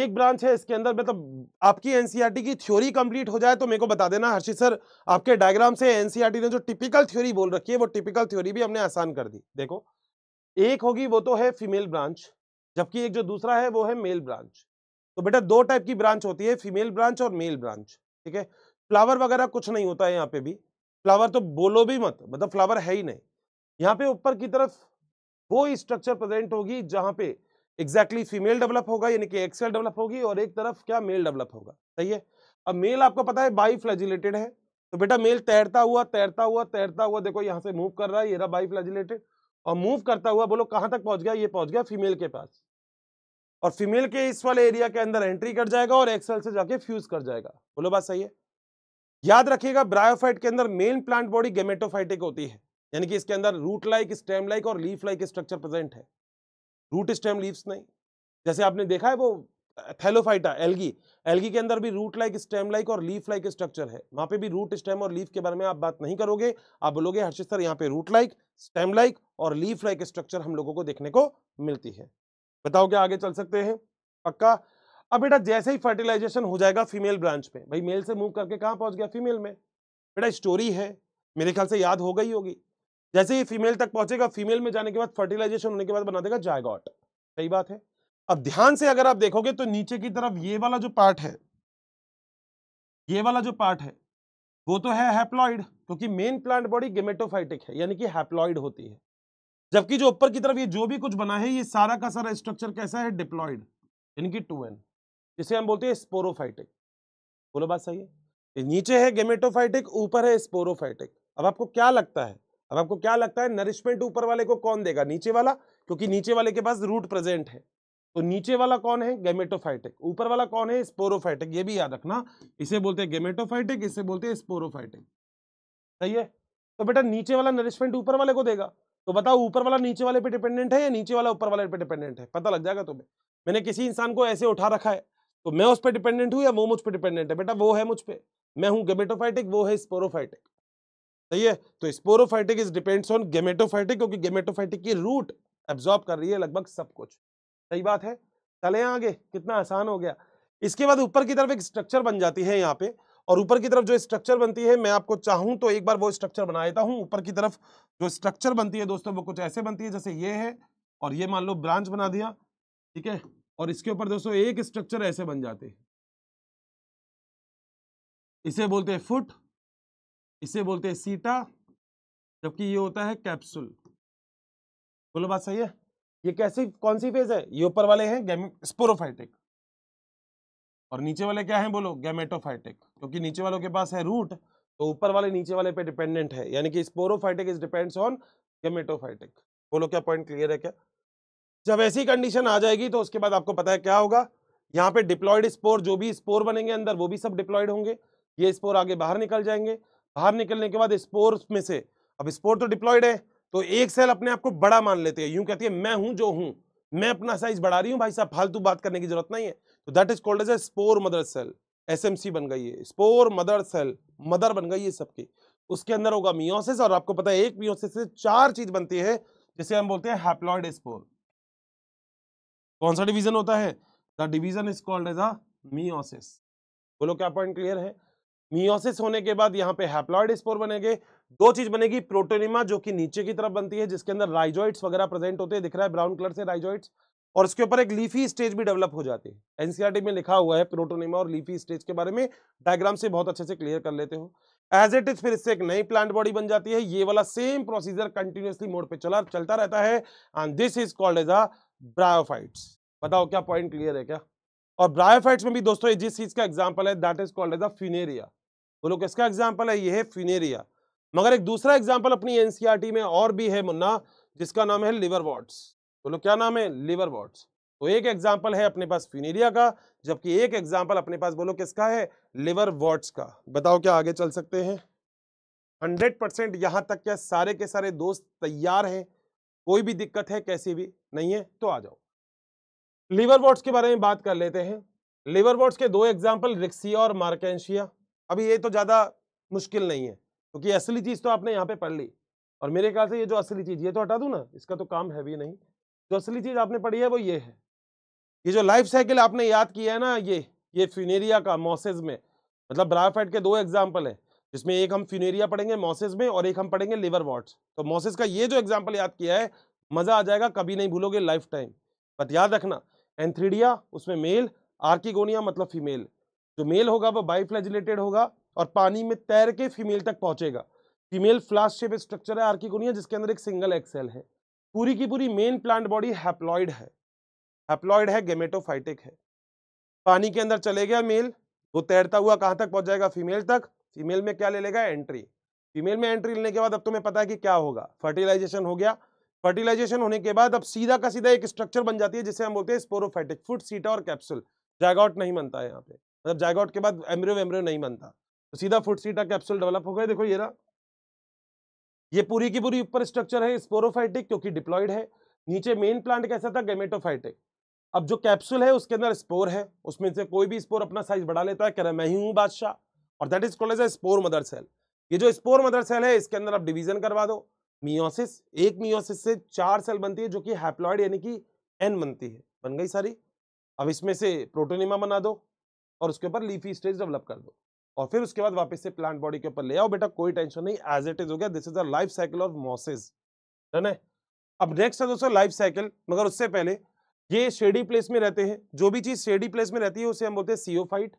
एक ब्रांच है इसके अंदर मतलब आपकी एनसीईआरटी e की थ्योरी कंप्लीट हो जाए तो मेरे को बता देना हर्षित सर आपके डायग्राम से एनसीईआरटी e ने जो टिपिकल थ्योरी बोल रखी है वो टिपिकल थ्योरी भी हमने आसान कर दी देखो एक होगी वो तो है फीमेल ब्रांच जबकि एक जो दूसरा है वो है मेल ब्रांच तो बेटा दो टाइप की ब्रांच होती है फीमेल ब्रांच और मेल ब्रांच ठीक है फ्लावर वगैरह कुछ नहीं होता है यहाँ पे भी फ्लावर तो बोलो भी मत मतलब फ्लावर है ही नहीं यहाँ पे ऊपर की तरफ वो स्ट्रक्चर प्रेजेंट होगी जहाँ पे एग्जैक्टली फीमेल डेवलप होगा यानी कि एक्सेल डेवलप होगी और एक तरफ क्या मेल डेवलप होगा सही है अब मेल आपको पता है बाई फ्लैजिलेटेड है तो बेटा मेल तैरता हुआ तैरता हुआ तैरता हुआ देखो यहाँ से मूव कर रहा है ये रहा बाई फ्लैजिलेटेड और मूव करता हुआ बोलो कहां तक पहुंच गया ये पहुंच गया फीमेल के पास और फीमेल के इस वाले एरिया के अंदर एंट्री कर जाएगा और एक्सल से जाके फ्यूज कर जाएगा बोलो बात सही है याद रखिएगा ब्रायोफाइट के अंदर मेन प्लांट बॉडी गेमेटोफाइटिक होती है यानी कि इसके अंदर रूट लाइक स्टेम लाइक और लीफ लाइक स्ट्रक्चर प्रेजेंट है रूट स्टेम लीव नहीं जैसे आपने देखा है वो थैलोफाइटा एलगी एलगी के अंदर भी रूट लाइक स्टेम लाइक और लीफ लाइक स्ट्रक्चर है वहां पे भी रूट स्टेम और लीफ के बारे में आप बात नहीं करोगे आप बोलोगे हर्षित सर यहाँ पे रूट लाइक स्टेम लाइक और लीफ लाइक स्ट्रक्चर हम लोगों को देखने को मिलती है बताओ क्या आगे चल सकते हैं पक्का अब बेटा जैसे ही फर्टिलाइजेशन हो जाएगा फीमेल ब्रांच में भाई मेल से मूव करके कहाँ पहुंच गया फीमेल में बेटा स्टोरी है मेरे ख्याल से याद हो गई होगी जैसे ही फीमेल तक पहुंचेगा फीमेल में जाने के बाद फर्टिलाइजेशन होने के बाद बना देगा जायगॉट सही बात है अब ध्यान से अगर आप देखोगे तो नीचे की तरफ ये वाला जो पार्ट है ये वाला जो पार्ट है वो तो है हैप्लॉइड क्योंकि मेन प्लांट बॉडी गेमेटोफाइटिक है यानी कि हैप्लॉइड होती है जबकि जो ऊपर की तरफ ये जो भी कुछ बना है ये सारा का सारा स्ट्रक्चर कैसा है डिप्लॉइड इनकी टू एन जिसे हम बोलते हैं स्पोरोफाइटिक बोलो बात सही है नीचे है गेमेटोफाइटिक ऊपर है स्पोरोफाइटिक अब आपको क्या लगता है अब आपको क्या लगता है नरिशमेंट ऊपर वाले को कौन देगा नीचे वाला क्योंकि नीचे वाले के पास रूट प्रेजेंट है तो नीचे वाला कौन है गेमेटोफाइटिक ऊपर वाला कौन है स्पोरोफाइटिक ये भी याद रखना इसे बोलते हैं गेमेटोफाइटिक इसे बोलते हैं स्पोरोफाइटिक सही है तो बेटा नीचे वाला नरिशमेंट ऊपर वाले को देगा तो बताओ ऊपर वाला नीचे वाले पे डिपेंडेंट है या नीचे वाला ऊपर वाले पे डिपेंडेंट है पता लग जाएगा तुम्हें मैंने किसी इंसान को ऐसे उठा रखा है तो मैं उस पर डिपेंडेंट हूँ या वो मुझ पर डिपेंडेंट है बेटा वो है मुझ पर मैं हूँ गेमेटोफाइटिक वो है स्पोरोफाइटिक सही है तो sporophytic is depends on gametophytic क्योंकि गेमेटोफाइटिक की रूट एब्जॉर्ब कर रही है लगभग सब कुछ सही बात है चले आगे कितना आसान हो गया इसके बाद ऊपर की तरफ एक स्ट्रक्चर बन जाती है यहाँ पे और ऊपर की तरफ जो स्ट्रक्चर बनती है मैं आपको चाहूं तो एक बार वो स्ट्रक्चर बना देता हूं ऊपर की तरफ जो स्ट्रक्चर बनती है दोस्तों वो कुछ ऐसे बनती है जैसे ये है और ये मान लो ब्रांच बना दिया ठीक है और इसके ऊपर दोस्तों एक स्ट्रक्चर ऐसे बन जाते हैं इसे बोलते हैं फुट इसे बोलते हैं सीटा जबकि ये होता है कैप्सूल बोलो बात सही है ये कैसी कौन सी फेज है ये ऊपर वाले हैं स्पोरोफाइटिक और नीचे वाले क्या है बोलो गैमेटोफाइटिक क्योंकि नीचे वालों के पास है रूट तो ऊपर वाले नीचे वाले पे डिपेंडेंट है यानी कि sporophytic is depends on gametophytic बोलो क्या पॉइंट क्लियर है क्या जब ऐसी कंडीशन आ जाएगी तो उसके बाद आपको पता है क्या होगा यहाँ पे डिप्लॉयड स्पोर जो भी स्पोर बनेंगे अंदर वो भी सब डिप्लॉयड होंगे ये स्पोर आगे बाहर निकल जाएंगे बाहर निकलने के बाद स्पोर में से अब स्पोर तो डिप्लॉयड है तो एक सेल अपने आप को बड़ा मान लेते हैं यूं कहती है मैं हूं जो हूं मैं अपना साइज बढ़ा रही हूँ भाई साहब फालतू बात करने की जरूरत नहीं है तो that is called as a spore mother cell SMC बन गई है स्पोर मदर सेल मदर बन गई है सबकी उसके अंदर होगा मियोसिस और आपको पता है एक मियोसिस से चार चीज बनती है जिसे हम बोलते हैं हैप्लॉइड स्पोर कौन सा डिवीजन होता है the division is called as a meiosis बोलो क्या पॉइंट क्लियर है मियोसिस होने के बाद यहाँ पे हैप्लॉइड स्पोर बनेंगे दो चीज बनेगी प्रोटोनिमा जो कि नीचे की तरफ बनती है जिसके अंदर राइजोइड्स वगैरह प्रेजेंट होते हैं दिख रहा है ब्राउन कलर से राइजोइड्स और इसके ऊपर एक लीफी स्टेज भी डेवलप हो जाती है एनसीआरटी में लिखा हुआ है प्रोटोनिमा और लीफी स्टेज के बारे में डायग्राम से बहुत अच्छे से क्लियर कर लेते हो एज इट इज फिर इससे एक नई प्लांट बॉडी बन जाती है ये वाला सेम प्रोसीजर कंटिन्यूसली मोड पे चला चलता रहता है and this is called as a bryophytes बताओ क्या पॉइंट क्लियर है क्या और ब्रायोफाइट्स में भी दोस्तों जिस चीज का एग्जाम्पल है that is called as a funaria बोलो किसका एग्जाम्पल है ये है फिनेरिया मगर एक दूसरा एग्जाम्पल अपनी एनसीआरटी e में और भी है मुन्ना जिसका नाम है लिवर वॉट्स बोलो क्या नाम है लिवर बॉट्स तो एक एग्जाम्पल है अपने पास फिनेरिया का जबकि एक एग्जाम्पल अपने पास बोलो किसका है लिवर वॉर्ट्स का बताओ क्या आगे चल सकते हैं हंड्रेड परसेंट यहाँ तक क्या सारे के सारे दोस्त तैयार हैं कोई भी दिक्कत है कैसी भी नहीं है तो आ जाओ लिवर वॉर्ट्स के बारे में बात कर लेते हैं लिवर वॉर्ट्स के दो एग्जाम्पल रिक्सिया और मार्केशिया अभी ये तो ज़्यादा मुश्किल नहीं है क्योंकि असली चीज़ तो आपने यहाँ पे पढ़ ली और मेरे ख्याल से ये जो असली चीज़ ये तो हटा दूँ ना इसका तो काम है भी नहीं जो असली चीज आपने पढ़ी है वो ये है ये जो लाइफ साइकिल आपने याद किया है ना ये ये फ्यूनेरिया का मोसेज में मतलब ब्राफेट के दो एग्जाम्पल है जिसमें एक हम फ्यूनेरिया पढ़ेंगे मोसेज में और एक हम पढ़ेंगे लिवर वॉट तो मोसेज का ये जो एग्जाम्पल याद किया है मजा आ जाएगा कभी नहीं भूलोगे लाइफ टाइम बट याद रखना एंथ्रीडिया उसमें मेल आर्किगोनिया मतलब फीमेल जो मेल होगा वो बाइफ्लेजिलेटेड होगा और पानी में तैर के फीमेल तक पहुंचेगा फीमेल फ्लास्ट शेप स्ट्रक्चर है आर्किगोनिया जिसके अंदर एक सिंगल एक्सेल है पूरी की पूरी मेन प्लांट बॉडी हैप्लॉइड है हैप्लॉइड है गेमेटोफाइटिक है पानी के अंदर चले गया मेल वो तैरता हुआ कहाँ तक पहुंच जाएगा फीमेल तक फीमेल में क्या ले लेगा एंट्री फीमेल में एंट्री लेने के बाद अब तुम्हें पता है कि क्या होगा फर्टिलाइजेशन हो गया फर्टिलाइजेशन होने के बाद अब सीधा का सीधा एक स्ट्रक्चर बन जाती है जिसे हम बोलते हैं स्पोरोफाइटिक फूड सीटा और कैप्सूल जैगॉट नहीं बनता है यहाँ पे मतलब जैगॉट के बाद एम्ब्रियो वेम्ब्रियो नहीं बनता तो सीधा फूड सीटा कैप्सूल डेवलप हो गया देखो ये रहा ये पूरी की पूरी ऊपर स्ट्रक्चर है स्पोरोफाइटिक क्योंकि डिप्लॉइड है नीचे मेन प्लांट कैसा था गेमेटोफाइटिक अब जो कैप्सूल है उसके अंदर स्पोर है उसमें से कोई भी स्पोर अपना साइज बढ़ा लेता है कह रहा मैं ही हूँ बादशाह और that is called as a spore mother cell ये जो स्पोर मदर सेल है इसके अंदर आप डिवीजन करवा दो मियोसिस एक मियोसिस से चार सेल बनती है जो कि हैप्लॉयड यानी कि एन बनती है बन गई सारी अब इसमें से प्रोटोनिमा बना दो और उसके ऊपर लीफी स्टेज डेवलप कर दो और फिर उसके बाद वापस से प्लांट बॉडी के ऊपर ले आओ बेटा कोई टेंशन नहीं एज इट इज हो गया this is the life cycle of mosses done है अब नेक्स्ट है दोस्तों लाइफ साइकिल मगर उससे पहले ये शेडी प्लेस में रहते हैं जो भी चीज शेडी प्लेस में रहती है उसे हम बोलते हैं सीओफाइट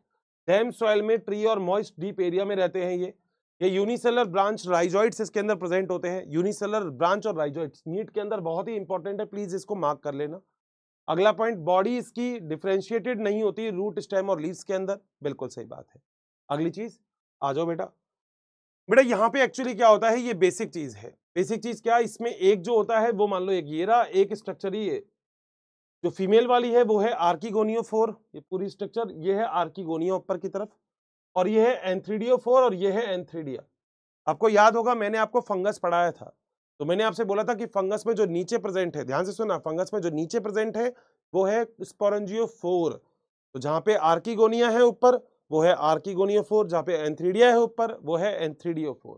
डैम सॉइल में ट्री और मॉइस्ट डीप एरिया में रहते हैं ये ये यूनिसेलर ब्रांच राइजॉइड्स इसके अंदर प्रेजेंट होते हैं यूनिसेलर ब्रांच और राइजॉइड्स नीट के अंदर बहुत ही इंपॉर्टेंट है प्लीज इसको मार्क कर लेना अगला पॉइंट बॉडी इसकी डिफ्रेंशिएटेड नहीं होती रूट स्टेम और लीव्स के अंदर बिल्कुल सही बात है अगली चीज आ जाओ बेटा बेटा यहाँ पे एक्चुअली क्या होता है ये बेसिक चीज है बेसिक चीज क्या है इसमें एक जो होता है वो मान लो एक ये रहा एक स्ट्रक्चर ये जो फीमेल वाली है वो है आर्कीगोनियो फोर ये पूरी स्ट्रक्चर ये है आर्कीगोनियो ऊपर की तरफ और ये है एंथ्रीडियो फोर और ये है एंथ्रीडिया आपको याद होगा मैंने आपको फंगस पढ़ाया था तो मैंने आपसे बोला था कि फंगस में जो नीचे प्रेजेंट है ध्यान से सुना फंगस में जो नीचे प्रेजेंट है वो है स्पोरेंजियो फोर तो जहाँ पे आर्कीगोनिया है ऊपर वो है आर्किगोनियो फोर जहाँ पे एंथ्रीडिया है ऊपर वो है एंथ्रीडियोफोर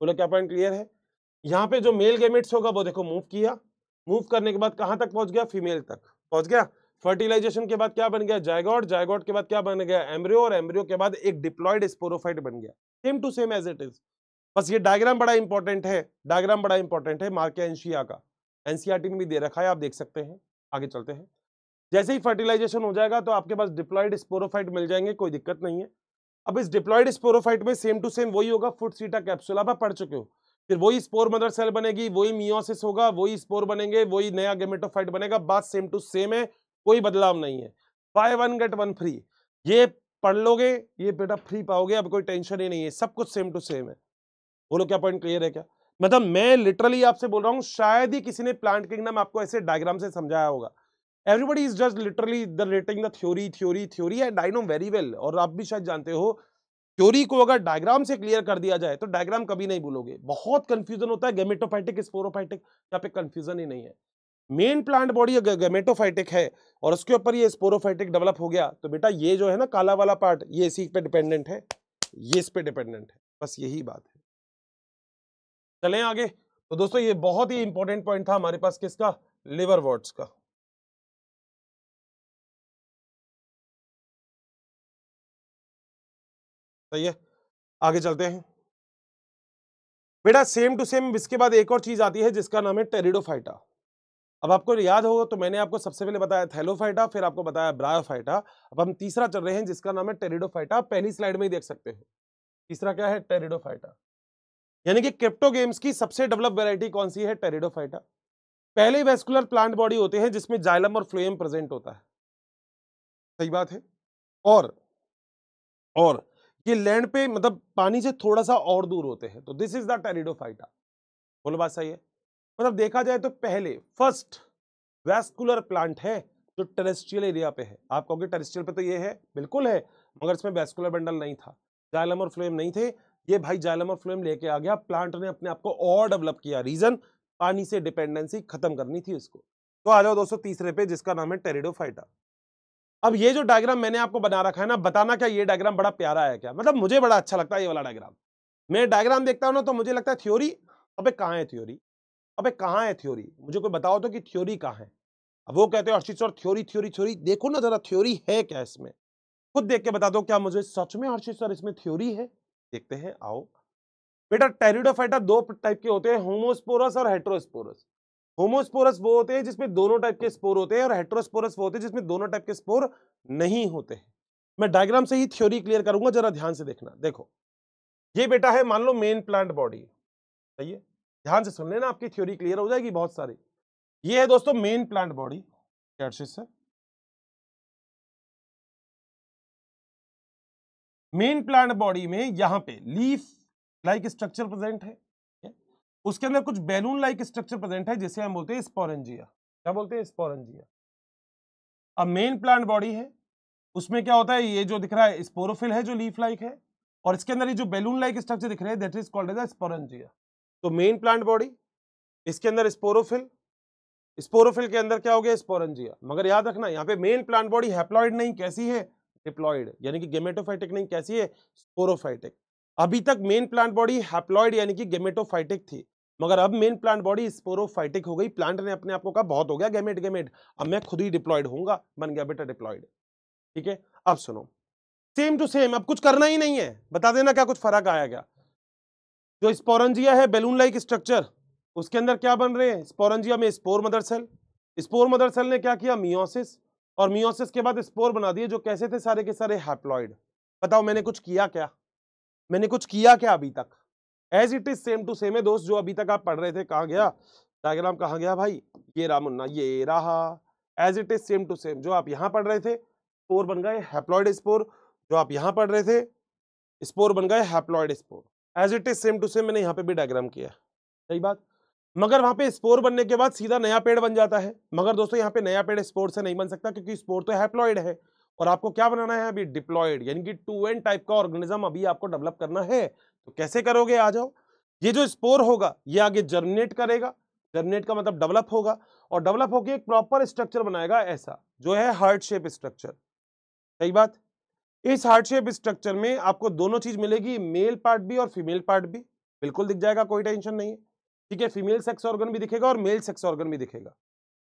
बोलो क्या पॉइंट क्लियर है यहाँ पे जो मेल गेमिट्स होगा वो देखो मूव किया मूव करने के बाद कहाँ तक पहुँच गया फीमेल तक पहुँच गया फर्टिलाइजेशन के बाद क्या बन गया जायगॉड जायगॉड के बाद क्या बन गया एम्ब्रियो और एम्ब्रियो के बाद एक डिप्लॉयड स्पोरोफाइट बन गया same to same as it is बस ये डायग्राम बड़ा इंपॉर्टेंट है डायग्राम बड़ा इंपॉर्टेंट है मार्के एनशिया का एनसीआरटी में भी दे रखा है आप देख सकते हैं आगे चलते हैं जैसे ही फर्टिलाइजेशन हो जाएगा तो आपके पास डिप्लॉइड स्पोरोफाइट मिल जाएंगे कोई दिक्कत नहीं है अब इस डिप्लॉइड स्पोरोफाइट में सेम टू सेम वही होगा फुट सीटा कैप्सूल आप पढ़ चुके हो फिर वही स्पोर मदर सेल बनेगी वही मियोसिस होगा वही स्पोर बनेंगे वही नया गेमेटोफाइट बनेगा बात सेम टू सेम है कोई बदलाव नहीं है buy one get one free ये पढ़ लोगे ये बेटा फ्री पाओगे अब कोई टेंशन ही नहीं है सब कुछ सेम टू सेम है बोलो क्या पॉइंट क्लियर है क्या मतलब मैं लिटरली आपसे बोल रहा हूँ शायद ही किसी ने प्लांट के नाम आपको ऐसे डायग्राम से समझाया होगा everybody is just literally the rating the theory theory theory and I know very well और आप भी शायद जानते हो थ्योरी को अगर डायग्राम से क्लियर कर दिया जाए तो डायग्राम कभी नहीं भूलोगे बहुत कंफ्यूजन होता है गेमेटोफाइटिक स्पोरोफाइटिक यहाँ पे कंफ्यूजन ही नहीं है मेन प्लांट बॉडी अगर गेमेटोफाइटिक है और उसके ऊपर ये स्पोरोफाइटिक डेवलप हो गया तो बेटा ये जो है ना काला वाला पार्ट ये इसी पे डिपेंडेंट है ये इस पे डिपेंडेंट है बस यही बात है चलें आगे तो दोस्तों ये बहुत ही इंपॉर्टेंट पॉइंट था हमारे पास किसका लिवर वर्ड्स का सही है आगे चलते हैं बेटा सेम टू सेम इसके बाद एक और चीज आती है जिसका नाम है टेरिडोफाइटा अब आपको याद होगा तो मैंने आपको सबसे पहले बताया थैलोफाइटा फिर आपको बताया ब्रायोफाइटा अब हम तीसरा चल रहे हैं जिसका नाम है टेरिडोफाइटा पहली स्लाइड में ही देख सकते हो तीसरा क्या है टेरिडोफाइटा यानी कि क्रिप्टो गेम्स की सबसे डेवलप वेराइटी कौन सी है टेरिडोफाइटा पहले वेस्कुलर प्लांट बॉडी होते हैं जिसमें जाइलम और फ्लोएम प्रेजेंट होता है सही बात है और और ये लैंड पे मतलब पानी से थोड़ा सा और दूर होते हैं तो दिस इज द टेरिडोफाइटा बोलो बात सही है मतलब देखा जाए तो पहले फर्स्ट वैस्कुलर प्लांट है जो टेरेस्ट्रियल एरिया पे है आप कहोगे टेरेस्ट्रियल पे तो ये है बिल्कुल है मगर इसमें वैस्कुलर बंडल नहीं था जायलम और फ्लोएम नहीं थे ये भाई जायलम और फ्लोएम लेके आ गया प्लांट ने अपने आप को और डेवलप किया रीजन पानी से डिपेंडेंसी खत्म करनी थी उसको तो आ जाओ दोस्तों तीसरे पे जिसका नाम है टेरिडोफाइटा अब ये जो डायग्राम मैंने आपको बना रखा है ना बताना क्या ये डायग्राम बड़ा प्यारा है क्या मतलब मुझे बड़ा अच्छा लगता है ये वाला डायग्राम मैं डायग्राम देखता हूँ ना तो मुझे लगता है थ्योरी अबे कहाँ है थ्योरी अबे कहाँ है थ्योरी मुझे कोई बताओ तो कि थ्योरी कहाँ है अब वो कहते हैं Harshit sir theory theory theory देखो ना जरा थ्योरी है क्या इसमें खुद देख के बता दो क्या मुझे सच में हर्षित सर इसमें थ्योरी है देखते हैं आओ बेटा टेरिडोफाइटा दो टाइप के होते हैं होमोस्पोरस और हेट्रोस्पोरस होमोस्पोरस वो होते हैं जिसमें दोनों टाइप के स्पोर होते हैं और हेट्रोस्पोरस वो होते हैं जिसमें दोनों टाइप के स्पोर नहीं होते हैं मैं डायग्राम से ही थ्योरी क्लियर करूंगा जरा ध्यान से देखना देखो ये बेटा है मान लो मेन प्लांट बॉडी सही है ध्यान से सुन लेना आपकी थ्योरी क्लियर हो जाएगी बहुत सारी ये है दोस्तों main plant body sir main plant body में यहां पे लीफ लाइक स्ट्रक्चर प्रेजेंट है उसके अंदर कुछ बैलून लाइक स्ट्रक्चर प्रेजेंट है जिसे हम बोलते हैं स्पोरेंजिया क्या बोलते हैं स्पोरेंजिया अब मेन प्लांट बॉडी है उसमें क्या होता है ये जो दिख रहा है स्पोरोफिल है जो लीफ लाइक है और इसके अंदर ये जो बैलून लाइक स्ट्रक्चर दिख रहे हैं that is called as sporangia तो मेन प्लांट बॉडी इसके अंदर स्पोरोफिल स्पोरोफिल के अंदर क्या हो गया स्पोरेंजिया मगर याद रखना यहाँ पे मेन प्लांट बॉडी हैप्लॉइड नहीं कैसी है डिप्लॉइड यानी कि गेमेटोफाइटिक नहीं कैसी है स्पोरोफाइटिक अभी तक मेन प्लांट बॉडी हैप्लॉइड यानी कि गेमेटोफाइटिक थी मगर अब मेन प्लांट बॉडी स्पोरोफाइटिक हो गई प्लांट ने अपने आप को कहा बहुत हो गया गेमेट गेमेट अब मैं खुद ही डिप्लॉयड होऊंगा बन गया बेटा डिप्लॉयड ठीक है अब सुनो सेम टू सेम अब कुछ करना ही नहीं है बता देना क्या कुछ फर्क आया क्या जो स्पोरंजिया है बेलून लाइक स्ट्रक्चर उसके अंदर क्या बन रहे हैं स्पोरंजिया में spore mother cell spore mother cell ने क्या किया मियोसिस और मियोसिस के बाद स्पोर बना दिए जो कैसे थे सारे के सारे हैप्लॉइड बताओ मैंने कुछ किया क्या मैंने कुछ किया क्या अभी तक as it is same to same है दोस्त जो अभी तक आप पढ़ रहे थे कहा गया डायग्राम कहा गया भाई ये राम मुन्ना ये रहा as it is same to same जो आप यहाँ पढ़ रहे थे स्पोर बन गए हैप्लॉयड स्पोर जो आप यहाँ पढ़ रहे थे स्पोर बन गए haploid spore as it is same to same मैंने यहाँ पे भी डायग्राम किया सही बात मगर वहाँ पे स्पोर बनने के बाद सीधा नया पेड़ बन जाता है मगर दोस्तों यहाँ पे नया पेड़ स्पोर से नहीं बन सकता क्योंकि स्पोर तो हैप्लॉइड है और आपको क्या बनाना है अभी डिप्लॉयड यानी कि टू एन टाइप का ऑर्गेनिज्म अभी आपको डेवलप करना है तो कैसे करोगे आ जाओ ये जो स्पोर होगा ये आगे जर्मिनेट करेगा जर्मिनेट का मतलब डेवलप होगा और डेवलप होकर एक प्रॉपर स्ट्रक्चर बनाएगा ऐसा जो है हार्ट शेप स्ट्रक्चर सही बात इस हार्ट शेप स्ट्रक्चर में आपको दोनों चीज मिलेगी मेल पार्ट भी और फीमेल पार्ट भी बिल्कुल दिख जाएगा कोई टेंशन नहीं है ठीक है फीमेल सेक्स ऑर्गन भी दिखेगा और मेल सेक्स ऑर्गन भी दिखेगा